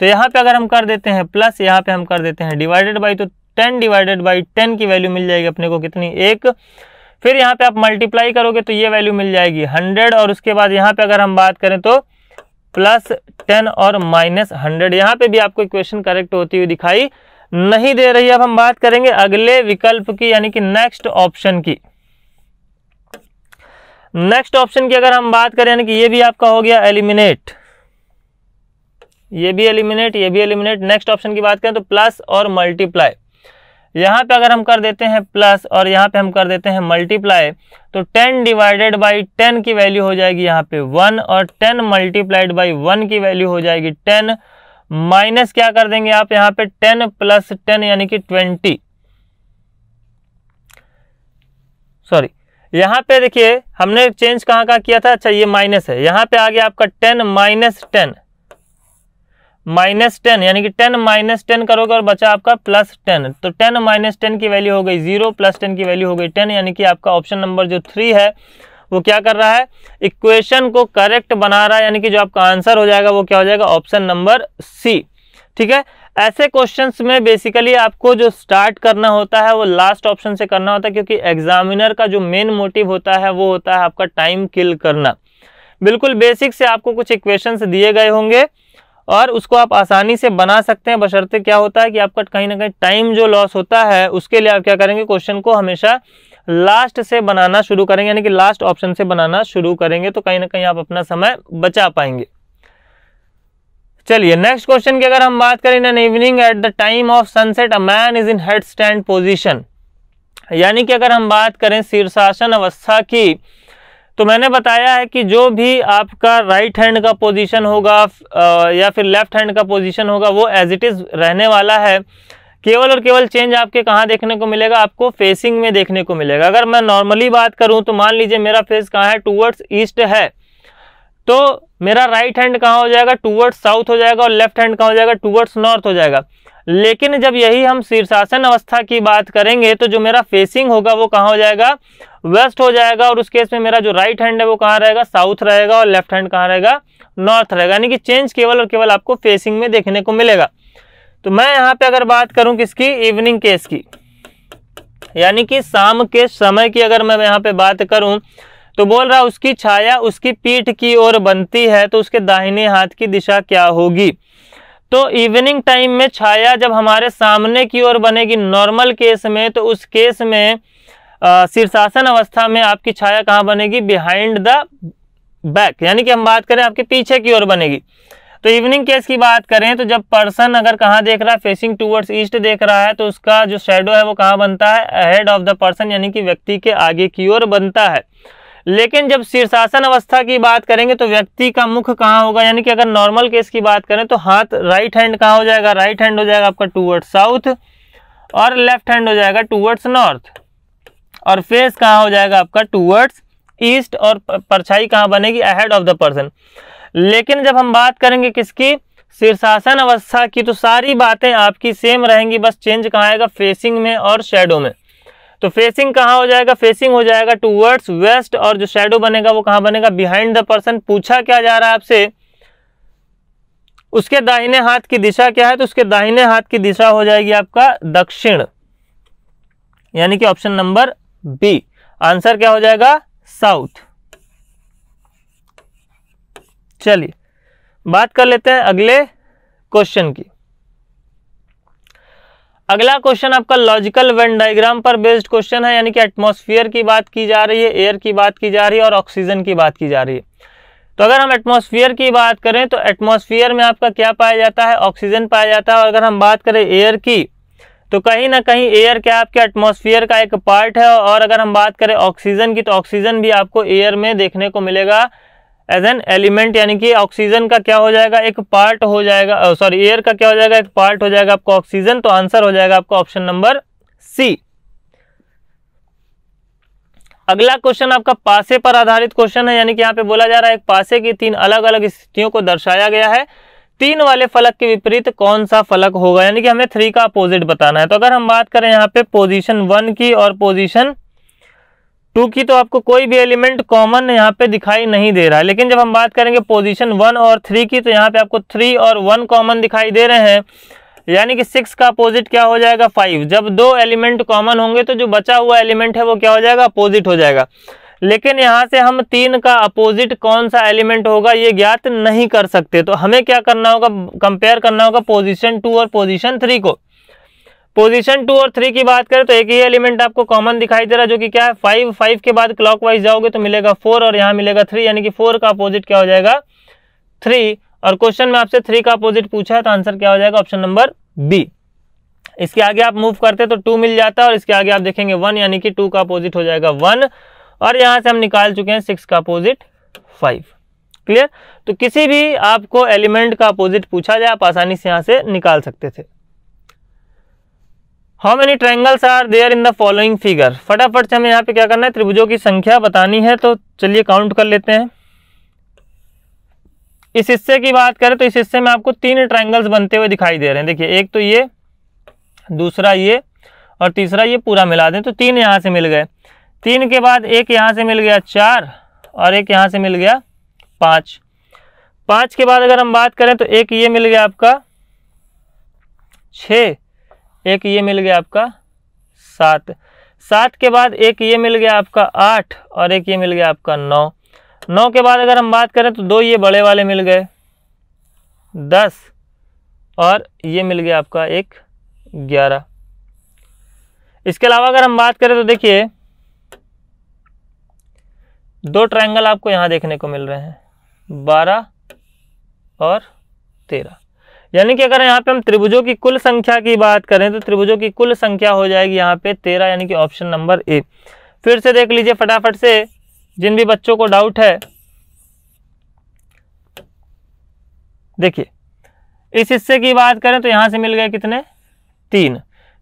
तो यहाँ पे अगर हम कर देते हैं प्लस यहाँ पे हम कर देते हैं डिवाइडेड बाई तो टेन डिवाइडेड बाई टेन की वैल्यू मिल जाएगी अपने को कितनी एक फिर यहाँ पे आप मल्टीप्लाई करोगे तो ये वैल्यू मिल जाएगी हंड्रेड और उसके बाद यहाँ पे अगर हम बात करें तो प्लस टेन और माइनस हंड्रेड यहाँ पे भी आपको इक्वेशन करेक्ट होती हुई दिखाई नहीं दे रही अब हम बात करेंगे अगले विकल्प की यानी कि नेक्स्ट ऑप्शन की नेक्स्ट ऑप्शन की अगर हम बात करें यानी कि ये भी आपका हो गया एलिमिनेट ये भी एलिमिनेट ये भी एलिमिनेट नेक्स्ट ऑप्शन की बात करें तो प्लस और मल्टीप्लाई यहाँ पे अगर हम कर देते हैं प्लस और यहाँ पे हम कर देते हैं मल्टीप्लाई तो 10 डिवाइडेड बाई 10 की वैल्यू हो जाएगी यहाँ पे 1 और 10 मल्टीप्लाइड बाई 1 की वैल्यू हो जाएगी 10 माइनस क्या कर देंगे आप यहाँ पे 10 प्लस 10 यानी कि 20 सॉरी यहाँ पे देखिए हमने चेंज कहाँ का किया था अच्छा ये माइनस है यहाँ पे आ गया आपका ten minus ten minus ten यानी कि टेन माइनस टेन करोगे और बचा आपका प्लस टेन तो टेन माइनस टेन की वैल्यू हो गई जीरो प्लस टेन की वैल्यू हो गई टेन यानी कि आपका ऑप्शन नंबर जो थ्री है वो क्या कर रहा है इक्वेशन को करेक्ट बना रहा है यानी कि जो आपका आंसर हो जाएगा वो क्या हो जाएगा ऑप्शन नंबर सी ठीक है ऐसे क्वेश्चंस में बेसिकली आपको जो स्टार्ट करना होता है वो लास्ट ऑप्शन से करना होता है क्योंकि एग्जामिनर का जो मेन मोटिव होता है वो होता है आपका टाइम किल करना बिल्कुल बेसिक से आपको कुछ इक्वेशंस दिए गए होंगे और उसको आप आसानी से बना सकते हैं बशर्ते क्या होता है कि आपका कहीं ना कहीं टाइम जो लॉस होता है उसके लिए आप क्या करेंगे क्वेश्चन को हमेशा लास्ट से बनाना शुरू करेंगे यानी कि लास्ट ऑप्शन से बनाना शुरू करेंगे तो कहीं ना कहीं आप अपना समय बचा पाएंगे चलिए नेक्स्ट क्वेश्चन की अगर हम बात करें in evening at the time of sunset a man is in head stand position यानी कि अगर हम बात करें शीर्षासन अवस्था की तो मैंने बताया है कि जो भी आपका राइट हैंड का पोजीशन होगा या फिर लेफ्ट हैंड का पोजीशन होगा वो एज इट इज़ रहने वाला है केवल और केवल चेंज आपके कहाँ देखने को मिलेगा आपको फेसिंग में देखने को मिलेगा अगर मैं नॉर्मली बात करूँ तो मान लीजिए मेरा फेस कहाँ है टूवर्ड्स ईस्ट है तो मेरा राइट हैंड कहाँ हो जाएगा टूवर्ड्स साउथ हो जाएगा और लेफ्ट हैंड कहाँ हो जाएगा टूवर्ड्स नॉर्थ हो जाएगा लेकिन जब यही हम शीर्षासन अवस्था की बात करेंगे तो जो मेरा फेसिंग होगा वो कहाँ हो जाएगा वेस्ट हो जाएगा और उस केस में मेरा जो राइट हैंड है वो कहाँ रहेगा साउथ रहेगा और लेफ्ट हैंड कहाँ रहेगा नॉर्थ रहेगा यानी कि चेंज केवल और केवल आपको फेसिंग में देखने को मिलेगा तो मैं यहाँ पे अगर बात करूँ किसकी इवनिंग केस की यानी कि शाम के समय की अगर मैं यहाँ पे बात करूं तो बोल रहा उसकी छाया उसकी पीठ की ओर बनती है तो उसके दाहिने हाथ की दिशा क्या होगी तो इवनिंग टाइम में छाया जब हमारे सामने की ओर बनेगी नॉर्मल केस में तो उस केस में शीर्षासन अवस्था में आपकी छाया कहाँ बनेगी बिहाइंड द बैक यानी कि हम बात करें आपके पीछे की ओर बनेगी तो इवनिंग केस की बात करें तो जब पर्सन अगर कहाँ देख रहा है फेसिंग टूवर्ड्स ईस्ट देख रहा है तो उसका जो शेडो है वो कहाँ बनता है अहेड ऑफ द पर्सन यानी कि व्यक्ति के आगे की ओर बनता है लेकिन जब शीर्षासन अवस्था की बात करेंगे तो व्यक्ति का मुख कहाँ होगा यानी कि अगर नॉर्मल केस की बात करें तो हाथ राइट हैंड कहाँ हो जाएगा राइट हैंड हो जाएगा आपका टूवर्ड्स साउथ और लेफ्ट हैंड हो जाएगा टूवर्ड्स नॉर्थ और फेस कहाँ हो जाएगा आपका टूवर्ड्स ईस्ट और परछाई कहाँ बनेगी अहेड ऑफ द पर्सन लेकिन जब हम बात करेंगे किसकी शीर्षासन अवस्था की तो सारी बातें आपकी सेम रहेंगी बस चेंज कहाँ आएगा फेसिंग में और शेडो में तो फेसिंग कहाँ हो जाएगा फेसिंग हो जाएगा टूवर्ड्स वेस्ट और जो शेडो बनेगा वो कहाँ बनेगा बिहाइंड द पर्सन पूछा क्या जा रहा है आपसे उसके दाहिने हाथ की दिशा क्या है तो उसके दाहिने हाथ की दिशा हो जाएगी आपका दक्षिण यानी कि ऑप्शन नंबर बी आंसर क्या हो जाएगा साउथ चलिए बात कर लेते हैं अगले क्वेश्चन की अगला क्वेश्चन आपका लॉजिकल वेन डायग्राम पर बेस्ड क्वेश्चन है यानी कि एटमॉस्फेयर की बात की जा रही है एयर की बात की जा रही है और ऑक्सीजन की बात की जा रही है तो अगर हम एटमॉस्फेयर की बात करें तो एटमॉस्फेयर में आपका क्या पाया जाता है ऑक्सीजन पाया जाता है और अगर हम बात करें एयर की तो कहीं ना कहीं एयर क्या आपके एटमोसफियर का एक पार्ट है और अगर हम बात करें ऑक्सीजन की तो ऑक्सीजन भी आपको एयर में देखने को मिलेगा एज एन एलिमेंट यानी कि ऑक्सीजन का क्या हो जाएगा एक पार्ट हो जाएगा सॉरी एयर का क्या हो जाएगा एक पार्ट हो जाएगा आपका ऑक्सीजन तो आंसर हो जाएगा आपका ऑप्शन नंबर सी अगला क्वेश्चन आपका पासे पर आधारित क्वेश्चन है यानी कि यहाँ पे बोला जा रहा है एक पासे की तीन अलग अलग स्थितियों को दर्शाया गया है तीन वाले फलक के विपरीत कौन सा फलक होगा यानी कि हमें थ्री का अपोजिट बताना है तो अगर हम बात करें यहाँ पे पोजीशन वन की और पोजीशन टू की तो आपको कोई भी एलिमेंट कॉमन यहाँ पे दिखाई नहीं दे रहा है लेकिन जब हम बात करेंगे पोजीशन वन और थ्री की तो यहाँ पे आपको थ्री और वन कॉमन दिखाई दे रहे हैं यानी कि सिक्स का अपोजिट क्या हो जाएगा फाइव जब दो एलिमेंट कॉमन होंगे तो जो बचा हुआ एलिमेंट है वो क्या हो जाएगा अपोजिट हो जाएगा लेकिन यहाँ से हम तीन का अपोजिट कौन सा एलिमेंट होगा ये ज्ञात नहीं कर सकते तो हमें क्या करना होगा कंपेयर करना होगा पोजिशन टू और पोजिशन थ्री को पोजीशन टू और थ्री की बात करें तो एक ही एलिमेंट आपको कॉमन दिखाई दे रहा है जो कि क्या है फाइव फाइव के बाद क्लॉकवाइज जाओगे तो मिलेगा फोर और यहाँ मिलेगा थ्री यानी कि फोर का अपोजिट क्या हो जाएगा थ्री और क्वेश्चन में आपसे थ्री का अपोजिट पूछा है तो आंसर क्या हो जाएगा ऑप्शन नंबर बी इसके आगे आप मूव करते तो टू मिल जाता है और इसके आगे आप देखेंगे वन यानी कि टू का अपोजिट हो जाएगा वन और यहाँ से हम निकाल चुके हैं सिक्स का अपोजिट फाइव क्लियर तो किसी भी आपको एलिमेंट का अपोजिट पूछा जाए आप आसानी से यहाँ से निकाल सकते थे how many triangles are there in the following figure फटाफट से हमें यहाँ पे क्या करना है त्रिभुजों की संख्या बतानी है तो चलिए काउंट कर लेते हैं इस हिस्से की बात करें तो इस हिस्से में आपको तीन ट्राइंगल्स बनते हुए दिखाई दे रहे हैं देखिए एक तो ये दूसरा ये और तीसरा ये पूरा मिला दें तो तीन यहाँ से मिल गए तीन के बाद एक यहाँ से मिल गया चार और एक यहाँ से मिल गया पाँच पाँच के बाद अगर हम बात करें तो एक ये मिल गया आपका छः एक ये मिल गया आपका सात सात के बाद एक ये मिल गया आपका आठ और एक ये मिल गया आपका नौ नौ के बाद अगर हम बात करें तो दो ये बड़े वाले मिल गए दस और ये मिल गया आपका एक ग्यारह इसके अलावा अगर हम बात करें तो देखिए दो ट्रायंगल आपको यहाँ देखने को मिल रहे हैं बारह और तेरह यानी कि अगर यहाँ पे हम त्रिभुजों की कुल संख्या की बात करें तो त्रिभुजों की कुल संख्या हो जाएगी यहाँ पे तेरह यानी कि ऑप्शन नंबर ए फिर से देख लीजिए फटाफट से जिन भी बच्चों को डाउट है देखिए इस हिस्से की बात करें तो यहाँ से मिल गए कितने तीन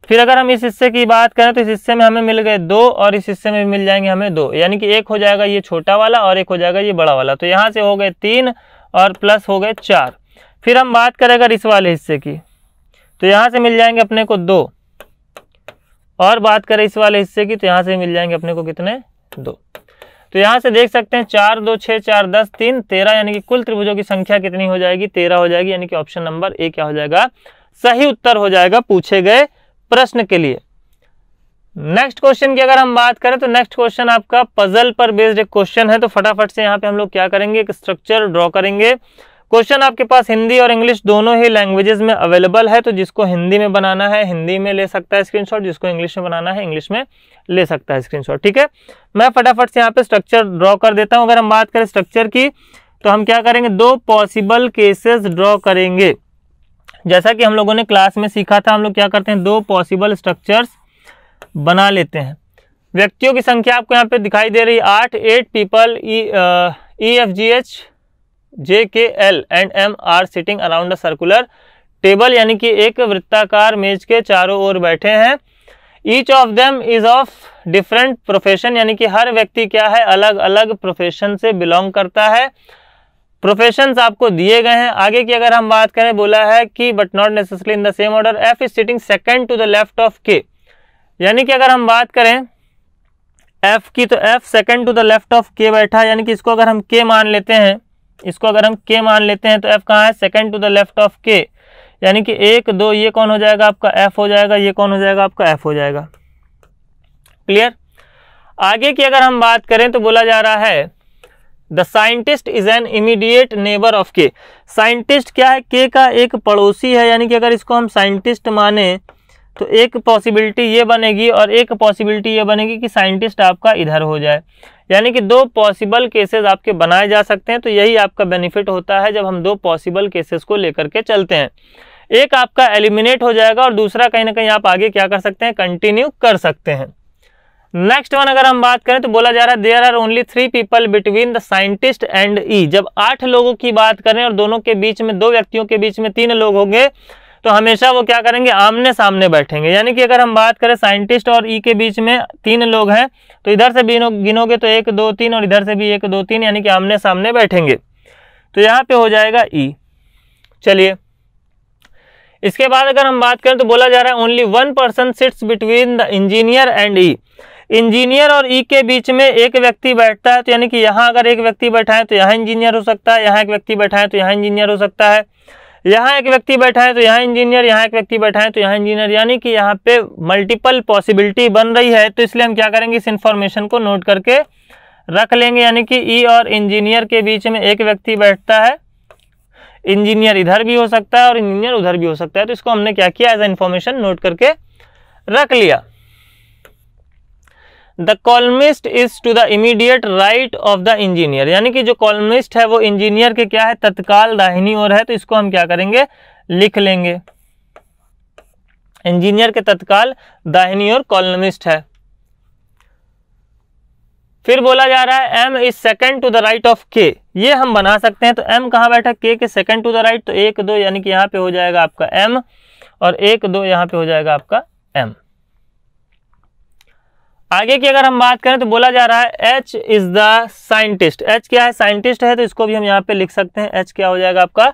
फिर अगर हम इस हिस्से की बात करें तो इस हिस्से में हमें मिल गए दो और इस हिस्से में मिल जाएंगे हमें दो यानी कि एक हो जाएगा ये छोटा वाला और एक हो जाएगा ये बड़ा वाला तो यहाँ से हो गए तीन और प्लस हो गए चार फिर हम बात करें अगर इस वाले हिस्से की तो यहाँ से मिल जाएंगे अपने को दो और बात करें इस वाले हिस्से की तो यहाँ से मिल जाएंगे अपने को कितने दो तो यहाँ से देख सकते हैं चार दो छः चार दस तीन तेरह यानी कि कुल त्रिभुजों की संख्या कितनी हो जाएगी तेरह हो जाएगी यानी कि ऑप्शन नंबर ए क्या हो जाएगा सही उत्तर हो जाएगा पूछे गए प्रश्न के लिए नेक्स्ट क्वेश्चन की अगर हम बात करें तो नेक्स्ट क्वेश्चन आपका पजल पर बेस्ड एक क्वेश्चन है तो फटाफट से यहाँ पे हम लोग क्या करेंगे एक स्ट्रक्चर ड्रॉ करेंगे क्वेश्चन आपके पास हिंदी और इंग्लिश दोनों ही लैंग्वेजेस में अवेलेबल है तो जिसको हिंदी में बनाना है हिंदी में ले सकता है स्क्रीनशॉट जिसको इंग्लिश में बनाना है इंग्लिश में ले सकता है स्क्रीनशॉट ठीक है मैं फटाफट से यहाँ पे स्ट्रक्चर ड्रॉ कर देता हूँ अगर हम बात करें स्ट्रक्चर की तो हम क्या करेंगे दो पॉसिबल केसेस ड्रॉ करेंगे जैसा कि हम लोगों ने क्लास में सीखा था हम लोग क्या करते हैं दो पॉसिबल स्ट्रक्चर्स बना लेते हैं व्यक्तियों की संख्या आपको यहाँ पे दिखाई दे रही है आठ eight people E F G H J K L and M are sitting around the circular table यानी कि एक वृत्ताकार मेज के चारों ओर बैठे हैं each of them is of different profession यानी कि हर व्यक्ति क्या है अलग अलग प्रोफेशन से बिलोंग करता है प्रोफेशन आपको दिए गए हैं आगे की अगर हम बात करें बोला है कि but not necessary in the same order F is sitting second to the left of K यानी कि अगर हम बात करें एफ की तो F second to the left of K बैठा यानी कि इसको अगर हम के मान लेते हैं इसको अगर हम के मान लेते हैं तो एफ कहाँ है second to the left of K यानी कि एक दो ये कौन हो जाएगा आपका एफ हो जाएगा ये कौन हो जाएगा आपका एफ हो जाएगा क्लियर आगे की अगर हम बात करें तो बोला जा रहा है the scientist is an immediate neighbour of K scientist क्या है के का एक पड़ोसी है यानी कि अगर इसको हम साइंटिस्ट माने तो एक पॉसिबिलिटी ये बनेगी और एक पॉसिबिलिटी ये बनेगी कि साइंटिस्ट आपका इधर हो जाए यानी कि दो पॉसिबल केसेस आपके बनाए जा सकते हैं तो यही आपका बेनिफिट होता है जब हम दो पॉसिबल केसेस को लेकर के चलते हैं एक आपका एलिमिनेट हो जाएगा और दूसरा कहीं ना कहीं आप आगे क्या कर सकते हैं कंटिन्यू कर सकते हैं नेक्स्ट वन अगर हम बात करें तो बोला जा रहा है there are only three people between the scientist and E जब आठ लोगों की बात करें और दोनों के बीच में दो व्यक्तियों के बीच में तीन लोग होंगे तो हमेशा वो क्या करेंगे आमने सामने बैठेंगे यानी कि अगर हम बात करें साइंटिस्ट और ई के बीच में तीन लोग हैं तो इधर से भी गिनोगे तो एक दो तीन और इधर से भी एक दो तीन यानी कि आमने सामने बैठेंगे तो यहाँ पे हो जाएगा ई चलिए इसके बाद अगर हम बात करें तो बोला जा रहा है only one person sits between the engineer and E engineer और ई e के बीच में एक व्यक्ति बैठता है तो यानी कि यहाँ अगर एक व्यक्ति बैठाएं तो यहाँ इंजीनियर हो सकता है यहाँ एक व्यक्ति बैठाएं तो यहाँ इंजीनियर हो सकता है यहाँ एक व्यक्ति बैठा है तो यहाँ इंजीनियर यहाँ एक व्यक्ति बैठा है तो यहाँ इंजीनियर यानी कि यहाँ पे मल्टीपल पॉसिबिलिटी बन रही है तो इसलिए हम क्या करेंगे इस इन्फॉर्मेशन को नोट करके रख लेंगे यानी कि ई e और इंजीनियर के बीच में एक व्यक्ति बैठता है इंजीनियर इधर भी हो सकता है और इंजीनियर उधर भी हो सकता है तो इसको हमने क्या किया एज ए इन्फॉर्मेशन नोट करके रख लिया the columnist is to the immediate right of the engineer यानी कि जो कॉलमिस्ट है वो इंजीनियर के क्या है तत्काल दाहिनी ओर है तो इसको हम क्या करेंगे लिख लेंगे इंजीनियर के तत्काल दाहिनी ओर कॉलमिस्ट है फिर बोला जा रहा है M is second to the right of K ये हम बना सकते हैं तो एम कहाँ बैठा के के सेकेंड टू द राइट तो एक दो यानी कि यहाँ पे हो जाएगा आपका एम और एक दो यहाँ पे हो जाएगा आपका एम आगे की अगर हम बात करें तो बोला जा रहा है H is the scientist H क्या है साइंटिस्ट है तो इसको भी हम यहाँ पे लिख सकते हैं एच क्या हो जाएगा आपका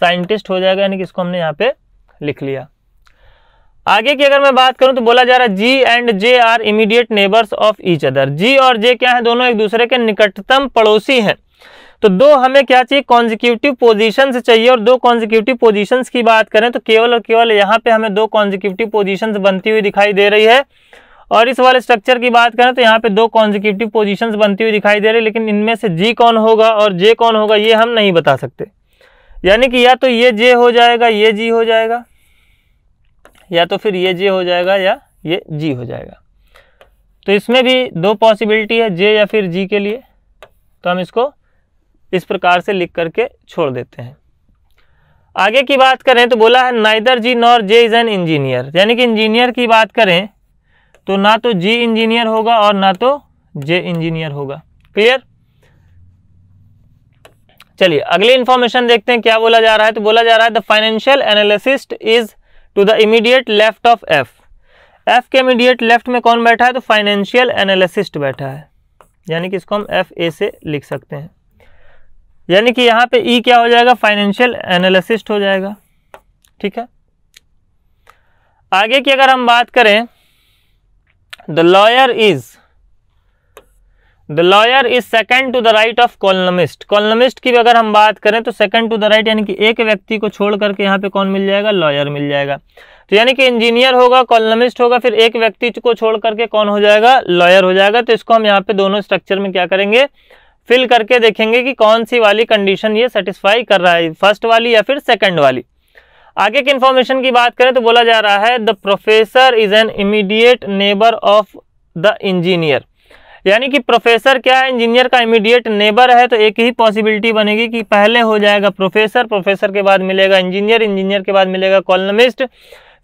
साइंटिस्ट हो जाएगा यानी कि इसको हमने यहाँ पे लिख लिया आगे की अगर मैं बात करूं तो बोला जा रहा है G and J are immediate neighbours of each other G और जे क्या है दोनों एक दूसरे के निकटतम पड़ोसी हैं तो दो हमें क्या चाहिए कॉन्जिक्यूटिव पोजिशन चाहिए और दो कॉन्जिक्यूटिव पोजिशन की बात करें तो केवल और केवल यहाँ पे हमें दो कॉन्जिक्यूटिव पोजिशन बनती हुई दिखाई दे रही है और इस वाले स्ट्रक्चर की बात करें तो यहाँ पे दो कॉन्जिक्यूटिव पोजिशन बनती हुई दिखाई दे रही लेकिन इनमें से जी कौन होगा और जे कौन होगा ये हम नहीं बता सकते यानी कि या तो ये जे हो जाएगा ये जी हो जाएगा या तो फिर ये जे हो जाएगा या ये जी हो जाएगा तो इसमें भी दो पॉसिबिलिटी है जे या फिर जी के लिए तो हम इसको इस प्रकार से लिख करके छोड़ देते हैं आगे की बात करें तो बोला है neither G nor J is an engineer यानी कि इंजीनियर की बात करें तो ना तो जी इंजीनियर होगा और ना तो जे इंजीनियर होगा क्लियर चलिए अगली इंफॉर्मेशन देखते हैं क्या बोला जा रहा है तो बोला जा रहा है the financial analyst is to the immediate left of F F K immediate left में कौन बैठा है तो फाइनेंशियल एनालिसिस्ट बैठा है यानी कि इसको हम एफ ए से लिख सकते हैं यानी कि यहाँ पे ई e क्या हो जाएगा फाइनेंशियल एनालिसिस्ट हो जाएगा ठीक है आगे की अगर हम बात करें the lawyer is the lawyer is second to the right of columnist columnist की अगर हम बात करें तो सेकंड टू द राइट यानी कि एक व्यक्ति को छोड़ करके यहाँ पे कौन मिल जाएगा लॉयर मिल जाएगा तो यानी कि इंजीनियर होगा कॉलमिस्ट होगा फिर एक व्यक्ति को छोड़ करके कौन हो जाएगा लॉयर हो जाएगा तो इसको हम यहाँ पे दोनों स्ट्रक्चर में क्या करेंगे फिल करके देखेंगे कि कौन सी वाली कंडीशन ये सेटिस्फाई कर रहा है फर्स्ट वाली या फिर सेकेंड वाली आगे की इन्फॉर्मेशन की बात करें तो बोला जा रहा है the professor is an immediate neighbour of the engineer यानी कि प्रोफेसर क्या है इंजीनियर का इमीडिएट नेबर है तो एक ही पॉसिबिलिटी बनेगी कि पहले हो जाएगा प्रोफेसर प्रोफेसर के बाद मिलेगा इंजीनियर इंजीनियर के बाद मिलेगा कॉलमिस्ट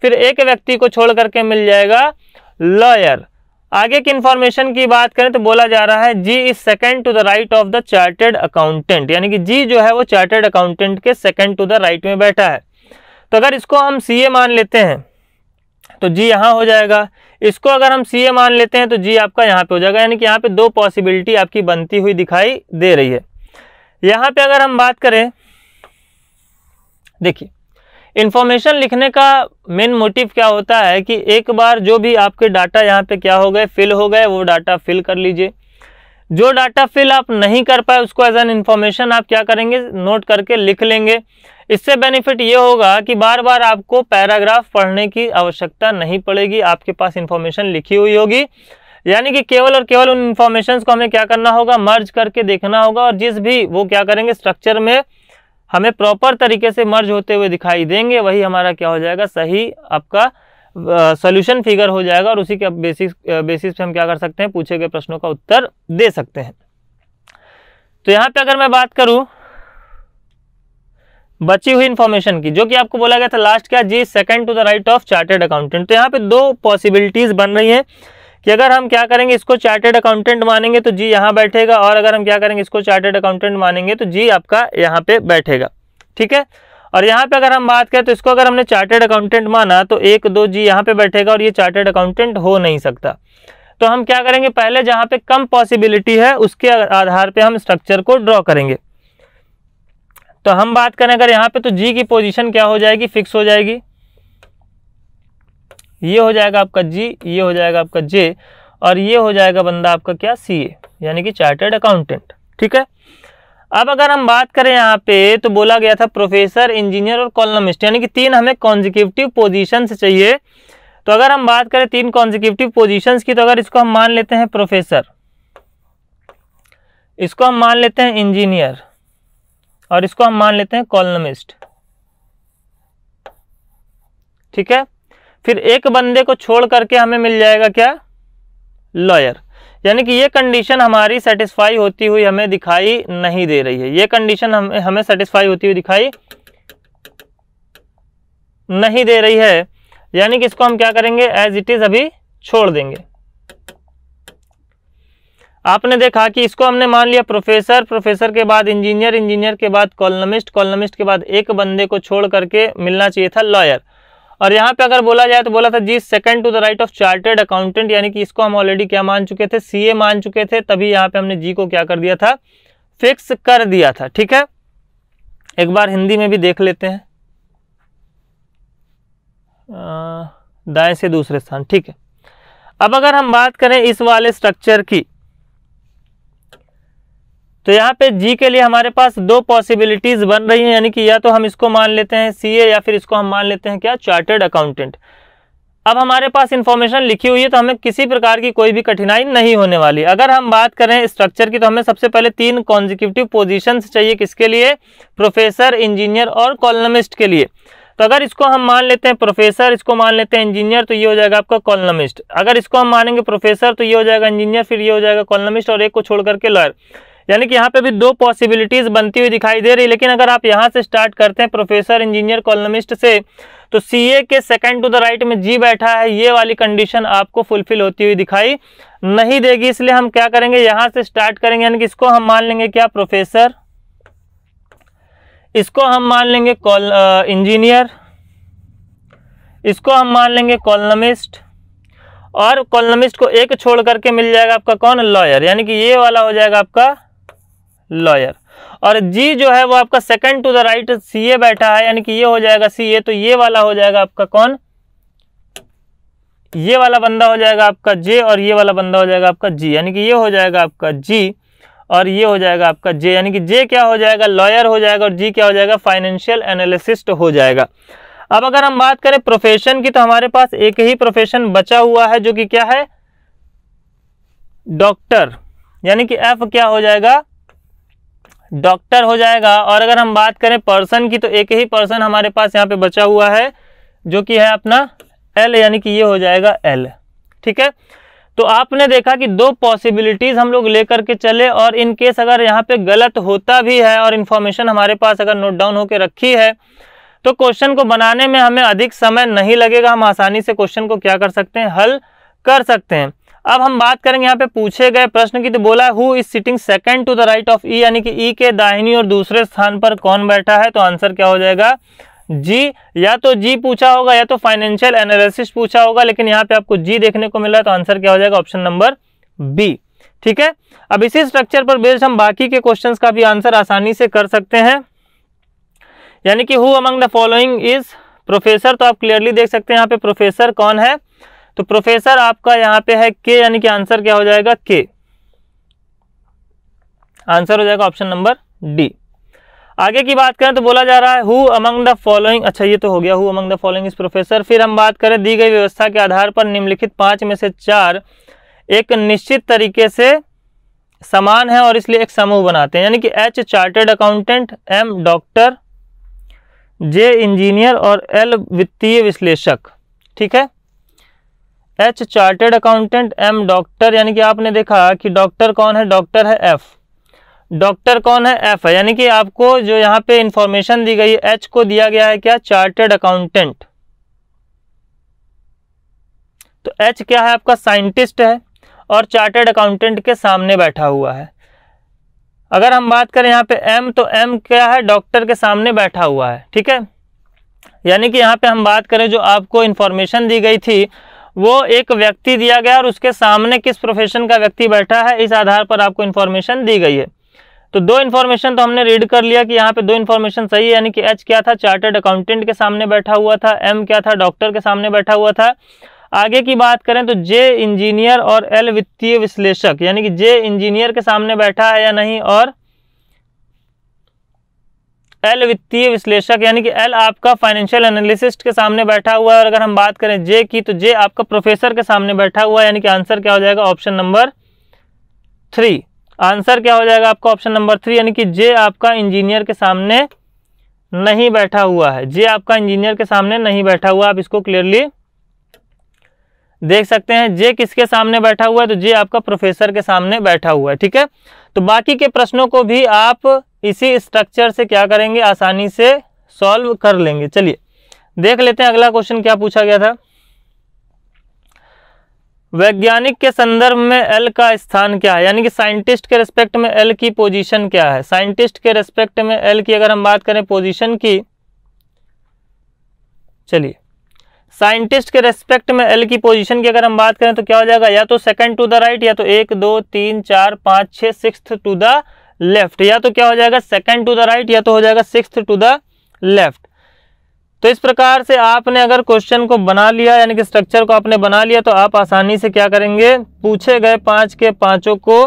फिर एक व्यक्ति को छोड़ करके मिल जाएगा लॉयर आगे की इन्फॉर्मेशन की बात करें तो बोला जा रहा है G is second to the right of the chartered accountant यानी कि जी जो है वो चार्टेड अकाउंटेंट के सेकंड टू द राइट में बैठा है तो अगर इसको हम सी ए मान लेते हैं तो जी यहाँ हो जाएगा इसको अगर हम सी ए मान लेते हैं तो जी आपका यहाँ पे हो जाएगा यानी कि यहाँ पे दो पॉसिबिलिटी आपकी बनती हुई दिखाई दे रही है यहाँ पे अगर हम बात करें देखिए इन्फॉर्मेशन लिखने का मेन मोटिव क्या होता है कि एक बार जो भी आपके डाटा यहाँ पे क्या हो गए फिल हो गए वो डाटा फिल कर लीजिए जो डाटा फिल आप नहीं कर पाए उसको एज एन इन्फॉर्मेशन आप क्या करेंगे नोट करके लिख लेंगे इससे बेनिफिट ये होगा कि बार बार आपको पैराग्राफ पढ़ने की आवश्यकता नहीं पड़ेगी आपके पास इन्फॉर्मेशन लिखी हुई होगी यानी कि केवल और केवल उन इन्फॉर्मेशन को हमें क्या करना होगा मर्ज करके देखना होगा और जिस भी वो क्या करेंगे स्ट्रक्चर में हमें प्रॉपर तरीके से मर्ज होते हुए दिखाई देंगे वही हमारा क्या हो जाएगा सही आपका सोल्यूशन फिगर हो जाएगा और उसी के बेसिस बेसिस पे हम क्या कर सकते हैं पूछे गए प्रश्नों का उत्तर दे सकते हैं तो यहाँ पे अगर मैं बात करूँ बची हुई इन्फॉर्मेशन की जो कि आपको बोला गया था लास्ट क्या G second to the right of chartered accountant तो यहाँ पे दो पॉसिबिलिटीज बन रही हैं कि अगर हम क्या करेंगे इसको चार्टेड अकाउंटेंट मानेंगे तो जी यहाँ बैठेगा और अगर हम क्या करेंगे इसको चार्टेड अकाउंटेंट मानेंगे तो जी आपका यहाँ पे बैठेगा ठीक है और यहाँ पे अगर हम बात करें तो इसको अगर हमने चार्टेड अकाउंटेंट माना तो एक दो जी यहाँ पे बैठेगा और ये चार्टेड अकाउंटेंट हो नहीं सकता तो हम क्या करेंगे पहले जहाँ पे कम पॉसिबिलिटी है उसके आधार पे हम स्ट्रक्चर को ड्रॉ करेंगे तो हम बात करें अगर यहाँ पे तो जी की पोजीशन क्या हो जाएगी फिक्स हो जाएगी ये हो जाएगा आपका जी ये हो जाएगा आपका जे और ये हो जाएगा बंदा आपका क्या सी यानी कि चार्टेड अकाउंटेंट ठीक है अब अगर हम बात करें यहाँ पे तो बोला गया था प्रोफेसर इंजीनियर और कॉलमिस्ट यानी कि तीन हमें कॉन्जिक्यूटिव पोजिशन चाहिए तो अगर हम बात करें तीन कॉन्जिक्यूटिव पोजिशन की तो अगर इसको हम मान लेते हैं प्रोफेसर इसको हम मान लेते हैं इंजीनियर और इसको हम मान लेते हैं कॉलमिस्ट ठीक है फिर एक बंदे को छोड़ करके हमें मिल जाएगा क्या लॉयर यानी कि ये कंडीशन हमारी सेटिस्फाई होती हुई हमें दिखाई नहीं दे रही है ये कंडीशन हम, हमें सेटिस्फाई होती हुई दिखाई नहीं दे रही है यानी कि इसको हम क्या करेंगे एज इट इज़ अभी छोड़ देंगे आपने देखा कि इसको हमने मान लिया प्रोफेसर प्रोफेसर के बाद इंजीनियर इंजीनियर के बाद कॉलमिस्ट कॉलमिस्ट के बाद एक बंदे को छोड़ करके मिलना चाहिए था लॉयर और यहाँ पे अगर बोला जाए तो बोला था G second to the right of chartered accountant यानी कि इसको हम ऑलरेडी क्या मान चुके थे सी मान चुके थे तभी यहाँ पे हमने जी को क्या कर दिया था फिक्स कर दिया था ठीक है एक बार हिंदी में भी देख लेते हैं दाएं से दूसरे स्थान ठीक है अब अगर हम बात करें इस वाले स्ट्रक्चर की तो यहाँ पे जी के लिए हमारे पास दो पॉसिबिलिटीज बन रही हैं यानी कि या तो हम इसको मान लेते हैं सीए या फिर इसको हम मान लेते हैं क्या चार्टर्ड अकाउंटेंट अब हमारे पास इन्फॉर्मेशन लिखी हुई है तो हमें किसी प्रकार की कोई भी कठिनाई नहीं होने वाली अगर हम बात करें स्ट्रक्चर की तो हमें सबसे पहले तीन कॉन्जिक्यूटिव पोजिशन चाहिए किसके लिए प्रोफेसर इंजीनियर और कॉलमिस्ट के लिए तो अगर इसको हम मान लेते हैं प्रोफेसर इसको मान लेते हैं इंजीनियर तो ये हो जाएगा आपका कॉलमिस्ट अगर इसको हम मानेंगे प्रोफेसर तो ये हो जाएगा इंजीनियर फिर ये हो जाएगा कॉलमिस्ट और एक को छोड़ करके लॉयर यानी कि यहाँ पे भी दो पॉसिबिलिटीज बनती हुई दिखाई दे रही है लेकिन अगर आप यहाँ से स्टार्ट करते हैं प्रोफेसर इंजीनियर कॉलमिस्ट से तो सी ए के सेकंड टू द राइट में जी बैठा है ये वाली कंडीशन आपको फुलफिल होती हुई दिखाई नहीं देगी इसलिए हम क्या करेंगे यहाँ से स्टार्ट करेंगे यानी कि इसको हम मान लेंगे क्या प्रोफेसर इसको हम मान लेंगे कॉल इंजीनियर इसको हम मान लेंगे कॉलमिस्ट और कॉलमिस्ट को एक छोड़ करके मिल जाएगा आपका कौन लॉयर यानी कि ये वाला हो जाएगा आपका लॉयर और जी जो है वो आपका second to the right C A बैठा है यानी कि ये हो जाएगा ए तो ये वाला हो जाएगा आपका कौन ये वाला बंदा हो जाएगा आपका जे और ये वाला बंदा हो जाएगा आपका जी यानी कि ये हो जाएगा आपका जी और ये हो जाएगा आपका जे यानी कि जे क्या हो जाएगा लॉयर हो जाएगा और जी क्या हो जाएगा फाइनेंशियल एनालिसिस्ट हो जाएगा अब अगर हम बात करें प्रोफेशन की तो हमारे पास एक ही प्रोफेशन बचा हुआ है जो कि क्या है डॉक्टर यानी कि एफ क्या हो जाएगा डॉक्टर हो जाएगा और अगर हम बात करें पर्सन की तो एक ही पर्सन हमारे पास यहाँ पे बचा हुआ है जो कि है अपना एल यानी कि ये हो जाएगा एल ठीक है तो आपने देखा कि दो पॉसिबिलिटीज़ हम लोग लेकर के चले और इन केस अगर यहाँ पे गलत होता भी है और इन्फॉर्मेशन हमारे पास अगर नोट डाउन होकर रखी है तो क्वेश्चन को बनाने में हमें अधिक समय नहीं लगेगा हम आसानी से क्वेश्चन को क्या कर सकते हैं हल कर सकते हैं अब हम बात करेंगे यहाँ पे पूछे गए प्रश्न की तो बोला who is sitting second to the right of E यानी कि ई e के दाहिनी और दूसरे स्थान पर कौन बैठा है तो आंसर क्या हो जाएगा जी या तो जी पूछा होगा या तो फाइनेंशियल एनालिसिस पूछा होगा लेकिन यहाँ पे आपको जी देखने को मिला तो आंसर क्या हो जाएगा ऑप्शन नंबर बी ठीक है अब इसी स्ट्रक्चर पर बेस्ड हम बाकी के क्वेश्चन का भी आंसर आसानी से कर सकते हैं यानी कि who among the following is professor तो आप क्लियरली देख सकते हैं यहाँ पे प्रोफेसर कौन है तो प्रोफेसर आपका यहां पे है के यानी कि आंसर क्या हो जाएगा के आंसर हो जाएगा ऑप्शन नंबर डी आगे की बात करें तो बोला जा रहा है हु अमंग द फॉलोइंग अच्छा ये तो हो गया who among the following is professor फिर हम बात करें दी गई व्यवस्था के आधार पर निम्नलिखित पांच में से चार एक निश्चित तरीके से समान है और इसलिए एक समूह बनाते हैं यानी कि H chartered accountant M doctor J engineer और एल वित्तीय विश्लेषक ठीक है H chartered accountant M doctor यानी कि आपने देखा कि डॉक्टर कौन है डॉक्टर है एफ़ डॉक्टर कौन है एफ है यानी कि आपको जो यहाँ पे इंफॉर्मेशन दी गई एच को दिया गया है क्या चार्टेड अकाउंटेंट तो एच क्या है आपका साइंटिस्ट है और चार्टेड अकाउंटेंट के सामने बैठा हुआ है अगर हम बात करें यहाँ पे एम तो एम क्या है डॉक्टर के सामने बैठा हुआ है ठीक है यानी कि यहाँ पे हम बात करें जो आपको इन्फॉर्मेशन दी गई थी वो एक व्यक्ति दिया गया और उसके सामने किस प्रोफेशन का व्यक्ति बैठा है इस आधार पर आपको इन्फॉर्मेशन दी गई है तो दो इन्फॉर्मेशन तो हमने रीड कर लिया कि यहाँ पे दो इन्फॉर्मेशन सही है यानी कि एच क्या था चार्टर्ड अकाउंटेंट के सामने बैठा हुआ था एम क्या था डॉक्टर के सामने बैठा हुआ था आगे की बात करें तो जे इंजीनियर और एल वित्तीय विश्लेषक यानी कि जे इंजीनियर के सामने बैठा है या नहीं और एल वित्तीय विश्लेषक यानी कि एल आपका फाइनेंशियल एनालिसिस्ट के सामने बैठा हुआ है और अगर हम बात करें जे की तो जे आपका प्रोफेसर के सामने बैठा हुआ है यानी कि आंसर क्या हो जाएगा ऑप्शन नंबर थ्री आंसर क्या हो जाएगा आपका ऑप्शन नंबर थ्री यानी कि जे आपका इंजीनियर के सामने नहीं बैठा हुआ है जे आपका इंजीनियर के सामने नहीं बैठा हुआ आप इसको क्लियरली देख सकते हैं जे किसके सामने बैठा हुआ है तो जे आपका प्रोफेसर के सामने बैठा हुआ है ठीक है तो बाकी के प्रश्नों को भी आप इसी स्ट्रक्चर से क्या करेंगे आसानी से सॉल्व कर लेंगे चलिए देख लेते हैं अगला क्वेश्चन क्या पूछा गया था वैज्ञानिक के संदर्भ में एल का स्थान क्या है यानी कि साइंटिस्ट के रेस्पेक्ट में एल की पोजीशन क्या है साइंटिस्ट के रेस्पेक्ट में एल की अगर हम बात करें पोजीशन की चलिए साइंटिस्ट के रेस्पेक्ट में एल की पोजीशन की अगर हम बात करें तो क्या हो जाएगा या तो सेकंड टू द राइट या तो एक दो तीन चार पाँच छः सिक्स टू द लेफ्ट या तो क्या हो जाएगा सेकंड टू द राइट या तो हो जाएगा सिक्स टू द लेफ्ट तो इस प्रकार से आपने अगर क्वेश्चन को बना लिया यानी कि स्ट्रक्चर को आपने बना लिया तो आप आसानी से क्या करेंगे पूछे गए पांच के पांचों को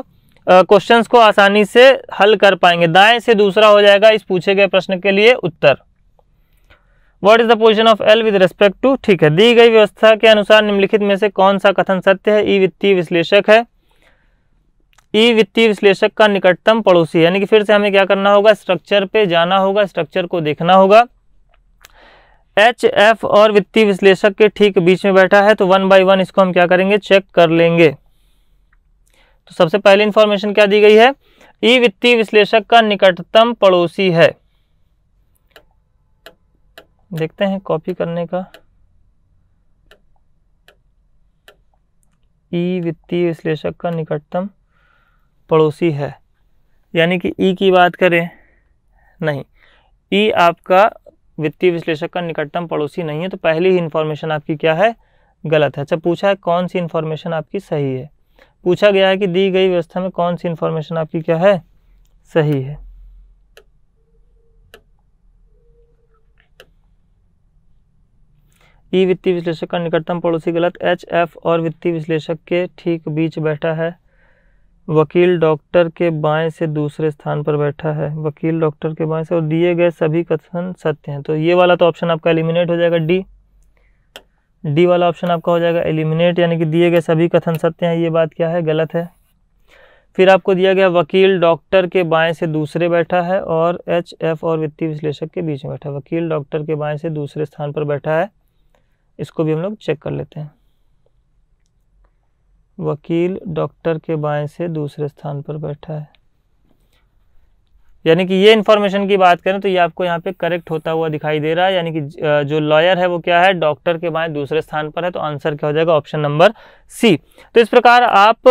क्वेश्चन को आसानी से हल कर पाएंगे दाएं से दूसरा हो जाएगा इस पूछे गए प्रश्न के लिए उत्तर what is the position of L with respect to ठीक है दी गई व्यवस्था के अनुसार निम्नलिखित में से कौन सा कथन सत्य है ई वित्तीय विश्लेषक है ई वित्तीय विश्लेषक का निकटतम पड़ोसी यानी कि फिर से हमें क्या करना होगा स्ट्रक्चर पे जाना होगा स्ट्रक्चर को देखना होगा एच एफ और वित्तीय विश्लेषक के ठीक बीच में बैठा है तो वन बाई वन इसको हम क्या करेंगे चेक कर लेंगे तो सबसे पहले इंफॉर्मेशन क्या दी गई है ई वित्तीय विश्लेषक का निकटतम पड़ोसी है देखते हैं कॉपी करने का ई वित्तीय विश्लेषक का निकटतम पड़ोसी है यानी कि ई की बात करें नहीं ई आपका वित्तीय विश्लेषक का निकटतम पड़ोसी नहीं है तो पहली ही इन्फॉर्मेशन आपकी क्या है गलत है अच्छा पूछा है कौन सी इन्फॉर्मेशन आपकी सही है पूछा गया है कि दी गई व्यवस्था में कौन सी इन्फॉर्मेशन आपकी क्या है सही है ई वित्तीय विश्लेषक का निकटतम पड़ोसी गलत एच एफ और वित्तीय विश्लेषक के ठीक बीच बैठा है वकील डॉक्टर के बाएं से दूसरे स्थान पर बैठा है वकील डॉक्टर के बाएं से और दिए गए सभी कथन सत्य हैं तो ये वाला तो ऑप्शन आपका एलिमिनेट हो जाएगा डी डी वाला ऑप्शन आपका हो जाएगा एलिमिनेट यानी कि दिए गए सभी कथन सत्य हैं ये बात क्या है गलत है फिर आपको दिया गया वकील डॉक्टर के बाएं से दूसरे बैठा है और एच एफ और वित्तीय विश्लेषक के बीच में बैठा है वकील डॉक्टर के बाएं से दूसरे स्थान पर बैठा है इसको भी हम लोग चेक कर लेते हैं वकील डॉक्टर के बाएं से दूसरे स्थान पर बैठा है यानी कि ये इन्फॉर्मेशन की बात करें तो ये आपको यहाँ पे करेक्ट होता हुआ दिखाई दे रहा है यानी कि जो लॉयर है वो क्या है डॉक्टर के बाएं दूसरे स्थान पर है तो आंसर क्या हो जाएगा ऑप्शन नंबर सी तो इस प्रकार आप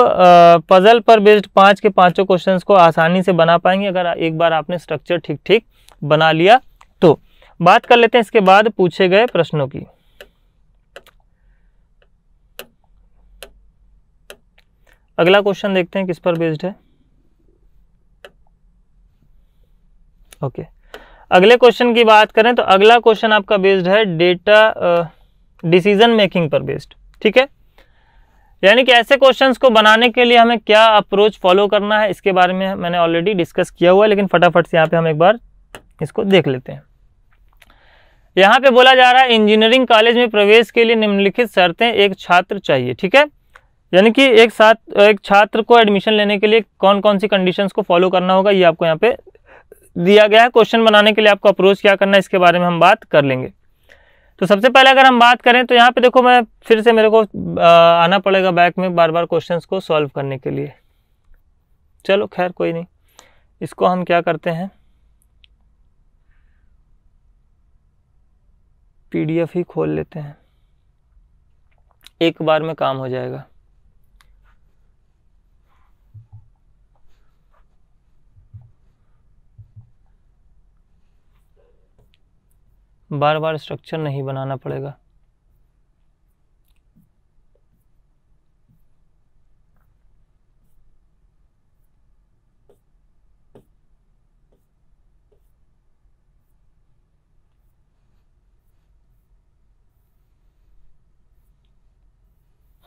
पजल पर बेस्ड पांच के पांचों क्वेश्चंस को आसानी से बना पाएंगे अगर एक बार आपने स्ट्रक्चर ठीक ठीक बना लिया तो बात कर लेते हैं इसके बाद पूछे गए प्रश्नों की अगला क्वेश्चन देखते हैं किस पर बेस्ड है ओके okay. अगले क्वेश्चन की बात करें तो अगला क्वेश्चन आपका बेस्ड है डेटा डिसीजन मेकिंग पर बेस्ड ठीक है यानी कि ऐसे क्वेश्चंस को बनाने के लिए हमें क्या अप्रोच फॉलो करना है इसके बारे में मैंने ऑलरेडी डिस्कस किया हुआ है लेकिन फटाफट से यहाँ पे हम एक बार इसको देख लेते हैं यहाँ पे बोला जा रहा है इंजीनियरिंग कॉलेज में प्रवेश के लिए निम्नलिखित शर्तें एक छात्र चाहिए ठीक है यानी कि एक साथ एक छात्र को एडमिशन लेने के लिए कौन कौन सी कंडीशंस को फॉलो करना होगा ये आपको यहाँ पे दिया गया है क्वेश्चन बनाने के लिए आपको अप्रोच क्या करना है इसके बारे में हम बात कर लेंगे तो सबसे पहले अगर हम बात करें तो यहाँ पे देखो मैं फिर से मेरे को आना पड़ेगा बैक में बार बार क्वेश्चन को सॉल्व करने के लिए चलो खैर कोई नहीं इसको हम क्या करते हैं पी ही खोल लेते हैं एक बार में काम हो जाएगा बार बार स्ट्रक्चर नहीं बनाना पड़ेगा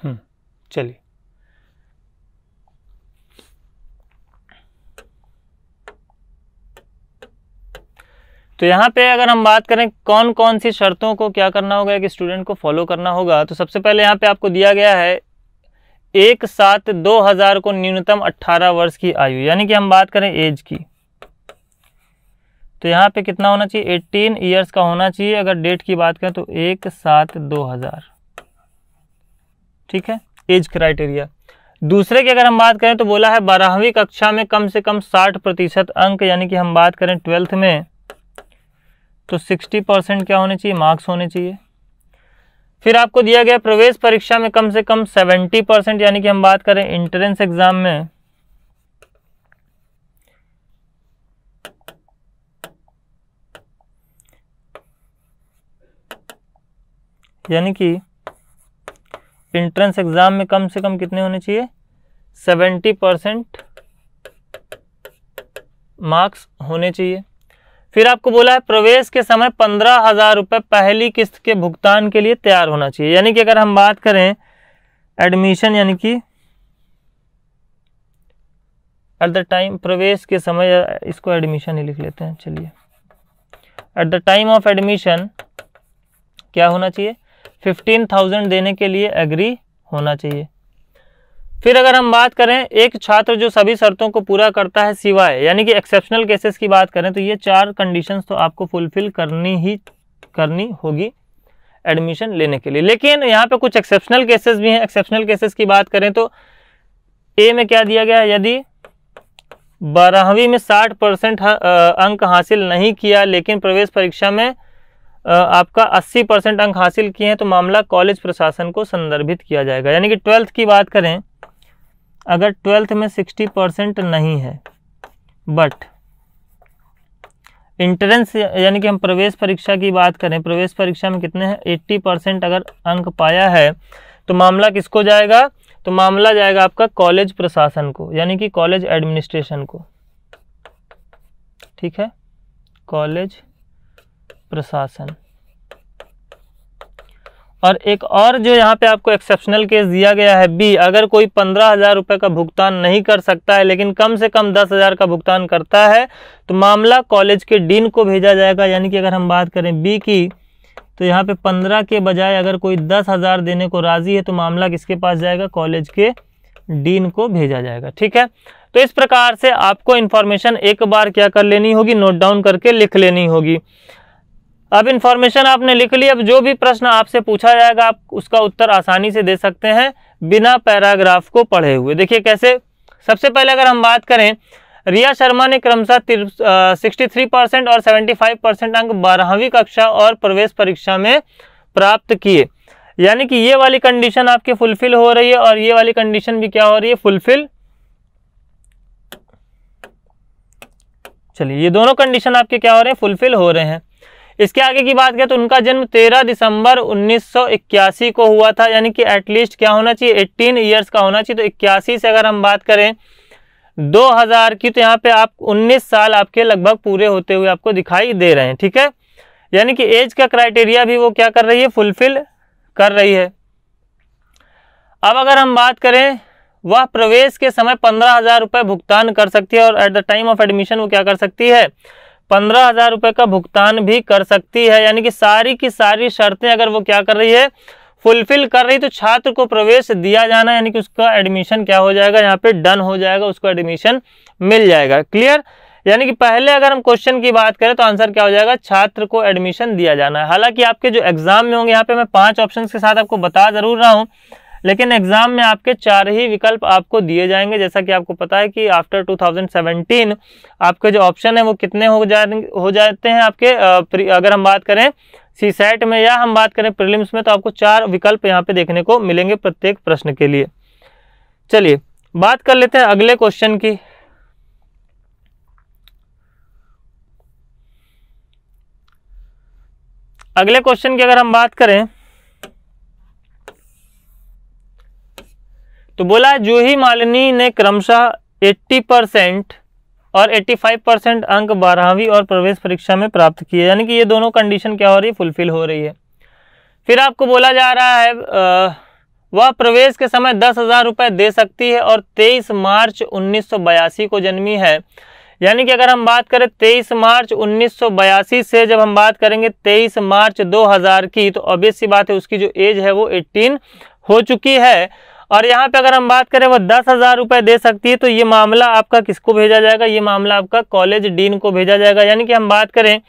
हम्म, चलिए तो यहाँ पे अगर हम बात करें कौन कौन सी शर्तों को क्या करना होगा कि स्टूडेंट को फॉलो करना होगा तो सबसे पहले यहाँ पे आपको दिया गया है एक सात दो हज़ार को न्यूनतम अट्ठारह वर्ष की आयु यानी कि हम बात करें एज की तो यहाँ पे कितना होना चाहिए एट्टीन ईयर्स का होना चाहिए अगर डेट की बात करें तो एक सात दो हज़ार ठीक है एज क्राइटेरिया दूसरे की अगर हम बात करें तो बोला है बारहवीं कक्षा में कम से कम साठ प्रतिशत अंक यानी कि हम बात करें ट्वेल्थ में तो 60 परसेंट क्या होने चाहिए मार्क्स होने चाहिए फिर आपको दिया गया प्रवेश परीक्षा में कम से कम 70 परसेंट यानी कि हम बात करें इंट्रेंस एग्जाम में यानी कि इंट्रेंस एग्जाम में कम से कम कितने होने चाहिए 70 परसेंट मार्क्स होने चाहिए फिर आपको बोला है प्रवेश के समय पंद्रह हजार रुपये पहली किस्त के भुगतान के लिए तैयार होना चाहिए यानी कि अगर हम बात करें एडमिशन यानी कि एट द टाइम प्रवेश के समय इसको एडमिशन ही लिख लेते हैं चलिए at the time of admission क्या होना चाहिए फिफ्टीन थाउजेंड देने के लिए एग्री होना चाहिए फिर अगर हम बात करें एक छात्र जो सभी शर्तों को पूरा करता है सिवाय यानी कि एक्सेप्शनल केसेस की बात करें तो ये चार कंडीशंस तो आपको फुलफिल करनी ही करनी होगी एडमिशन लेने के लिए लेकिन यहाँ पे कुछ एक्सेप्शनल केसेस भी हैं एक्सेप्शनल केसेस की बात करें तो ए में क्या दिया गया है यदि बारहवीं में साठ परसेंट अंक हासिल नहीं किया लेकिन प्रवेश परीक्षा में आपका 80 परसेंट अंक हासिल किए हैं तो मामला कॉलेज प्रशासन को संदर्भित किया जाएगा यानी कि ट्वेल्थ की बात करें अगर ट्वेल्थ में सिक्सटी परसेंट नहीं है बट इंट्रेंस यानी कि हम प्रवेश परीक्षा की बात करें प्रवेश परीक्षा में कितने हैं एट्टी परसेंट अगर अंक पाया है तो मामला किसको जाएगा तो मामला जाएगा आपका कॉलेज प्रशासन को यानी कि कॉलेज एडमिनिस्ट्रेशन को ठीक है कॉलेज प्रशासन और एक और जो यहाँ पे आपको एक्सेप्शनल केस दिया गया है बी अगर कोई पंद्रह हज़ार रुपये का भुगतान नहीं कर सकता है लेकिन कम से कम दस हज़ार का भुगतान करता है तो मामला कॉलेज के डीन को भेजा जाएगा यानी कि अगर हम बात करें बी की तो यहाँ पे पंद्रह के बजाय अगर कोई दस हज़ार देने को राज़ी है तो मामला किसके पास जाएगा कॉलेज के डीन को भेजा जाएगा ठीक है तो इस प्रकार से आपको इन्फॉर्मेशन एक बार क्या कर लेनी होगी नोट डाउन करके लिख लेनी होगी अब इन्फॉर्मेशन आपने लिख ली अब जो भी प्रश्न आपसे पूछा जाएगा आप उसका उत्तर आसानी से दे सकते हैं बिना पैराग्राफ को पढ़े हुए देखिए कैसे सबसे पहले अगर हम बात करें रिया शर्मा ने क्रमशः सिक्सटी थ्री परसेंट और सेवेंटी फाइव परसेंट अंक बारहवीं कक्षा और प्रवेश परीक्षा में प्राप्त किए यानी कि ये वाली कंडीशन आपकी फुलफिल हो रही है और ये वाली कंडीशन भी क्या हो रही है फुलफिल चलिए ये दोनों कंडीशन आपके क्या हो रहे हैं फुलफिल हो रहे हैं इसके आगे की बात करें तो उनका जन्म 13 दिसंबर 1981 को हुआ था यानी कि एटलीस्ट क्या होना चाहिए 18 ईयर्स का होना चाहिए तो इक्यासी से अगर हम बात करें 2000 की तो यहाँ पे आप 19 साल आपके लगभग पूरे होते हुए आपको दिखाई दे रहे हैं ठीक है यानी कि एज का क्राइटेरिया भी वो क्या कर रही है फुलफिल कर रही है अब अगर हम बात करें वह प्रवेश के समय पंद्रह हज़ार रुपये भुगतान कर सकती है और at the time of admission वो क्या कर सकती है पंद्रह हजार रुपए का भुगतान भी कर सकती है यानी कि सारी की सारी शर्तें अगर वो क्या कर रही है फुलफिल कर रही तो छात्र को प्रवेश दिया जाना यानी कि उसका एडमिशन क्या हो जाएगा यहाँ पे डन हो जाएगा उसको एडमिशन मिल जाएगा क्लियर यानी कि पहले अगर हम क्वेश्चन की बात करें तो आंसर क्या हो जाएगा छात्र को एडमिशन दिया जाना है हालांकि आपके जो एग्जाम में होंगे यहाँ पे मैं पांच ऑप्शन के साथ आपको बता जरूर रहा हूँ लेकिन एग्जाम में आपके चार ही विकल्प आपको दिए जाएंगे जैसा कि आपको पता है कि आफ्टर 2017 आपके जो ऑप्शन है वो कितने हो जाएंगे हो जाते हैं आपके अगर हम बात करें सी सेट e में या हम बात करें प्रिलिम्स में तो आपको चार विकल्प यहाँ पे देखने को मिलेंगे प्रत्येक प्रश्न के लिए चलिए बात कर लेते हैं अगले क्वेश्चन की अगले क्वेश्चन की अगर हम बात करें तो बोला जूही मालिनी ने क्रमशः 80 परसेंट और 85 परसेंट अंक बारहवीं और प्रवेश परीक्षा में प्राप्त किए यानी कि ये दोनों कंडीशन क्या हो रही है फुलफिल हो रही है फिर आपको बोला जा रहा है वह प्रवेश के समय दस हज़ार रुपये दे सकती है और 23 मार्च उन्नीस को जन्मी है यानी कि अगर हम बात करें 23 मार्च उन्नीस से जब हम बात करेंगे 23 मार्च 2000 की तो ऑब्वियस सी बात है उसकी जो एज है वो 18 हो चुकी है और यहाँ पे अगर हम बात करें वो दस हज़ार रुपये दे सकती है तो ये मामला आपका किसको भेजा जाएगा ये मामला आपका कॉलेज डीन को भेजा जाएगा यानी कि हम बात करें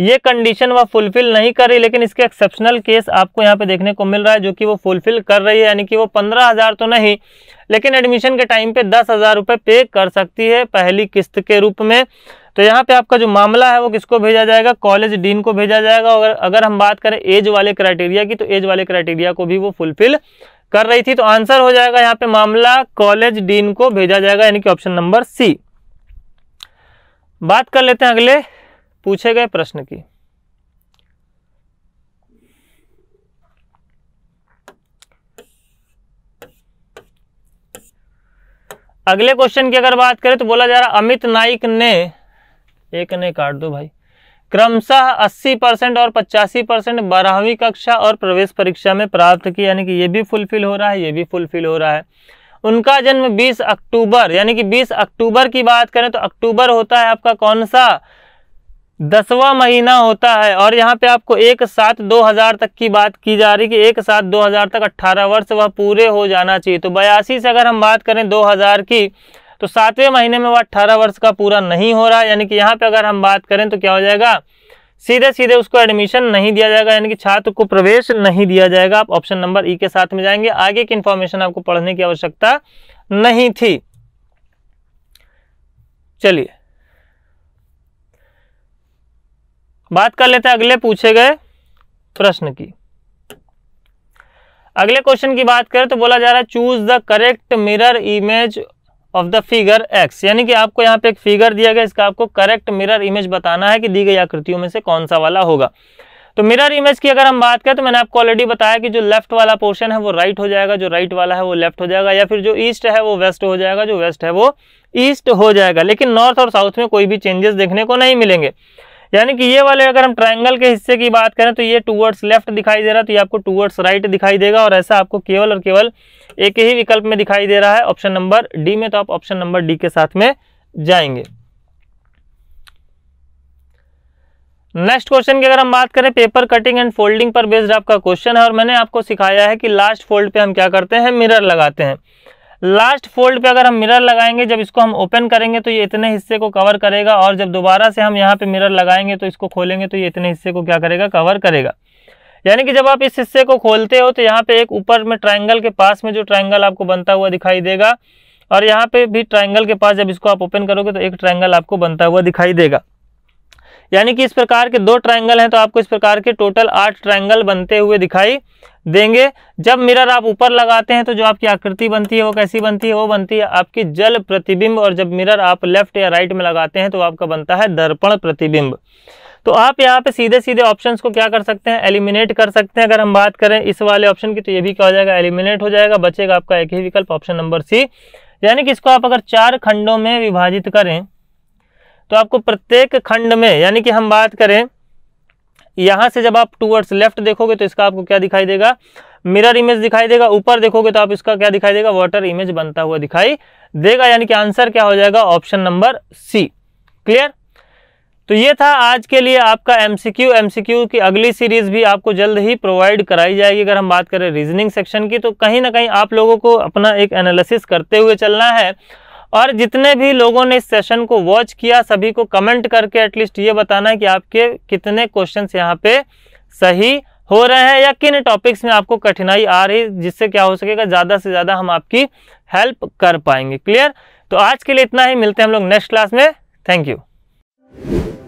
ये कंडीशन वह फुलफिल नहीं कर रही लेकिन इसके एक्सेप्शनल केस आपको यहाँ पे देखने को मिल रहा है जो कि वो फुलफिल कर रही है यानी कि वो पंद्रह हज़ार तो नहीं लेकिन एडमिशन के टाइम पे दस हज़ार रुपये पे कर सकती है पहली किस्त के रूप में तो यहाँ पे आपका जो मामला है वो किसको भेजा जाएगा कॉलेज डीन को भेजा जाएगा अगर अगर हम बात करें एज वाले क्राइटेरिया की तो एज वाले क्राइटेरिया को भी वो फुलफिल कर रही थी तो आंसर हो जाएगा यहाँ पे मामला कॉलेज डीन को भेजा जाएगा यानी कि ऑप्शन नंबर सी बात कर लेते हैं अगले पूछे गए प्रश्न की अगले क्वेश्चन की अगर बात करें तो बोला जा रहा अमित नाइक ने एक ने काट दो भाई क्रमशः 80 परसेंट और 85 परसेंट बारहवीं कक्षा और प्रवेश परीक्षा में प्राप्त की यानी कि ये भी फुलफिल हो रहा है ये भी फुलफिल हो रहा है उनका जन्म 20 अक्टूबर यानी कि 20 अक्टूबर की बात करें तो अक्टूबर होता है आपका कौन सा दसवां महीना होता है और यहाँ पे आपको एक सात दो हजार तक की बात की जा रही कि एक सात दो हजार तक अट्ठारह वर्ष वह पूरे हो जाना चाहिए तो बयासी से अगर हम बात करें दो हजार की तो सातवें महीने में वह अट्ठारह वर्ष का पूरा नहीं हो रहा यानी कि यहाँ पर अगर हम बात करें तो क्या हो जाएगा सीधे सीधे उसको एडमिशन नहीं दिया जाएगा यानी कि छात्र को प्रवेश नहीं दिया जाएगा आप ऑप्शन नंबर ई के साथ में जाएंगे आगे की इन्फॉर्मेशन आपको पढ़ने की आवश्यकता नहीं थी चलिए बात कर लेते हैं अगले पूछे गए प्रश्न की अगले क्वेश्चन की बात करें तो बोला जा रहा है choose the correct mirror image of the figure X यानी कि आपको यहाँ पे एक फिगर दिया गया इसका आपको करेक्ट मिरर इमेज बताना है कि दी गई आकृतियों में से कौन सा वाला होगा तो मिरर इमेज की अगर हम बात करें तो मैंने आपको ऑलरेडी बताया कि जो लेफ्ट वाला पोर्शन है वो राइट right हो जाएगा जो राइट right वाला है वो लेफ्ट हो जाएगा या फिर जो ईस्ट है वो वेस्ट हो जाएगा जो वेस्ट है वो ईस्ट हो जाएगा लेकिन नॉर्थ और साउथ में कोई भी चेंजेस देखने को नहीं मिलेंगे यानी कि ये वाले अगर हम ट्राइंगल के हिस्से की बात करें तो ये टूवर्ड्स लेफ्ट दिखाई दे रहा है तो ये आपको टूवर्ड्स राइट दिखाई देगा और ऐसा आपको केवल और केवल एक ही विकल्प में दिखाई दे रहा है ऑप्शन नंबर डी में तो आप ऑप्शन नंबर डी के साथ में जाएंगे नेक्स्ट क्वेश्चन की अगर हम बात करें पेपर कटिंग एंड फोल्डिंग पर बेस्ड आपका क्वेश्चन है और मैंने आपको सिखाया है कि लास्ट फोल्ड पे हम क्या करते हैं मिरर लगाते हैं लास्ट फोल्ड पे अगर हम मिरर लगाएंगे जब इसको हम ओपन करेंगे तो ये इतने हिस्से को कवर करेगा और जब दोबारा से हम यहाँ पे मिरर लगाएंगे तो इसको खोलेंगे तो ये इतने हिस्से को क्या करेगा कवर करेगा यानी कि जब आप इस हिस्से को खोलते हो तो यहाँ पे एक ऊपर में ट्राइंगल के पास में जो ट्राइंगल आपको बनता हुआ दिखाई देगा और यहाँ पे भी ट्राइंगल के पास जब इसको आप ओपन करोगे तो एक ट्राइंगल आपको बनता हुआ दिखाई देगा यानी कि इस प्रकार के दो ट्रायंगल हैं तो आपको इस प्रकार के टोटल आठ ट्रायंगल बनते हुए दिखाई देंगे जब मिरर आप ऊपर लगाते हैं तो जो आपकी आकृति बनती है वो कैसी बनती है वो बनती है आपकी जल प्रतिबिंब और जब मिरर आप लेफ्ट या राइट में लगाते हैं तो आपका बनता है दर्पण प्रतिबिंब तो आप यहाँ पे सीधे सीधे ऑप्शंस को क्या कर सकते हैं एलिमिनेट कर सकते हैं अगर हम बात करें इस वाले ऑप्शन की तो ये भी क्या हो जाएगा एलिमिनेट हो जाएगा बचेगा आपका एक ही विकल्प ऑप्शन नंबर सी यानी कि इसको आप अगर चार खंडों में विभाजित करें तो आपको प्रत्येक खंड में यानी कि हम बात करें यहां से जब आप टूवर्ड्स लेफ्ट देखोगे तो इसका आपको क्या दिखाई देगा मिरर इमेज दिखाई देगा ऊपर देखोगे तो आप इसका क्या दिखाई देगा वाटर इमेज बनता हुआ दिखाई देगा यानी कि आंसर क्या हो जाएगा ऑप्शन नंबर सी क्लियर तो ये था आज के लिए आपका एमसीक्यू एमसीक्यू की अगली सीरीज भी आपको जल्द ही प्रोवाइड कराई जाएगी अगर हम बात करें रीजनिंग सेक्शन की तो कहीं ना कहीं आप लोगों को अपना एक एनालिसिस करते हुए चलना है और जितने भी लोगों ने इस सेशन को वॉच किया सभी को कमेंट करके एटलीस्ट ये बताना है कि आपके कितने क्वेश्चन यहाँ पे सही हो रहे हैं या किन टॉपिक्स में आपको कठिनाई आ रही जिससे क्या हो सकेगा ज़्यादा से ज़्यादा हम आपकी हेल्प कर पाएंगे क्लियर तो आज के लिए इतना ही मिलते हैं हम लोग नेक्स्ट क्लास में थैंक यू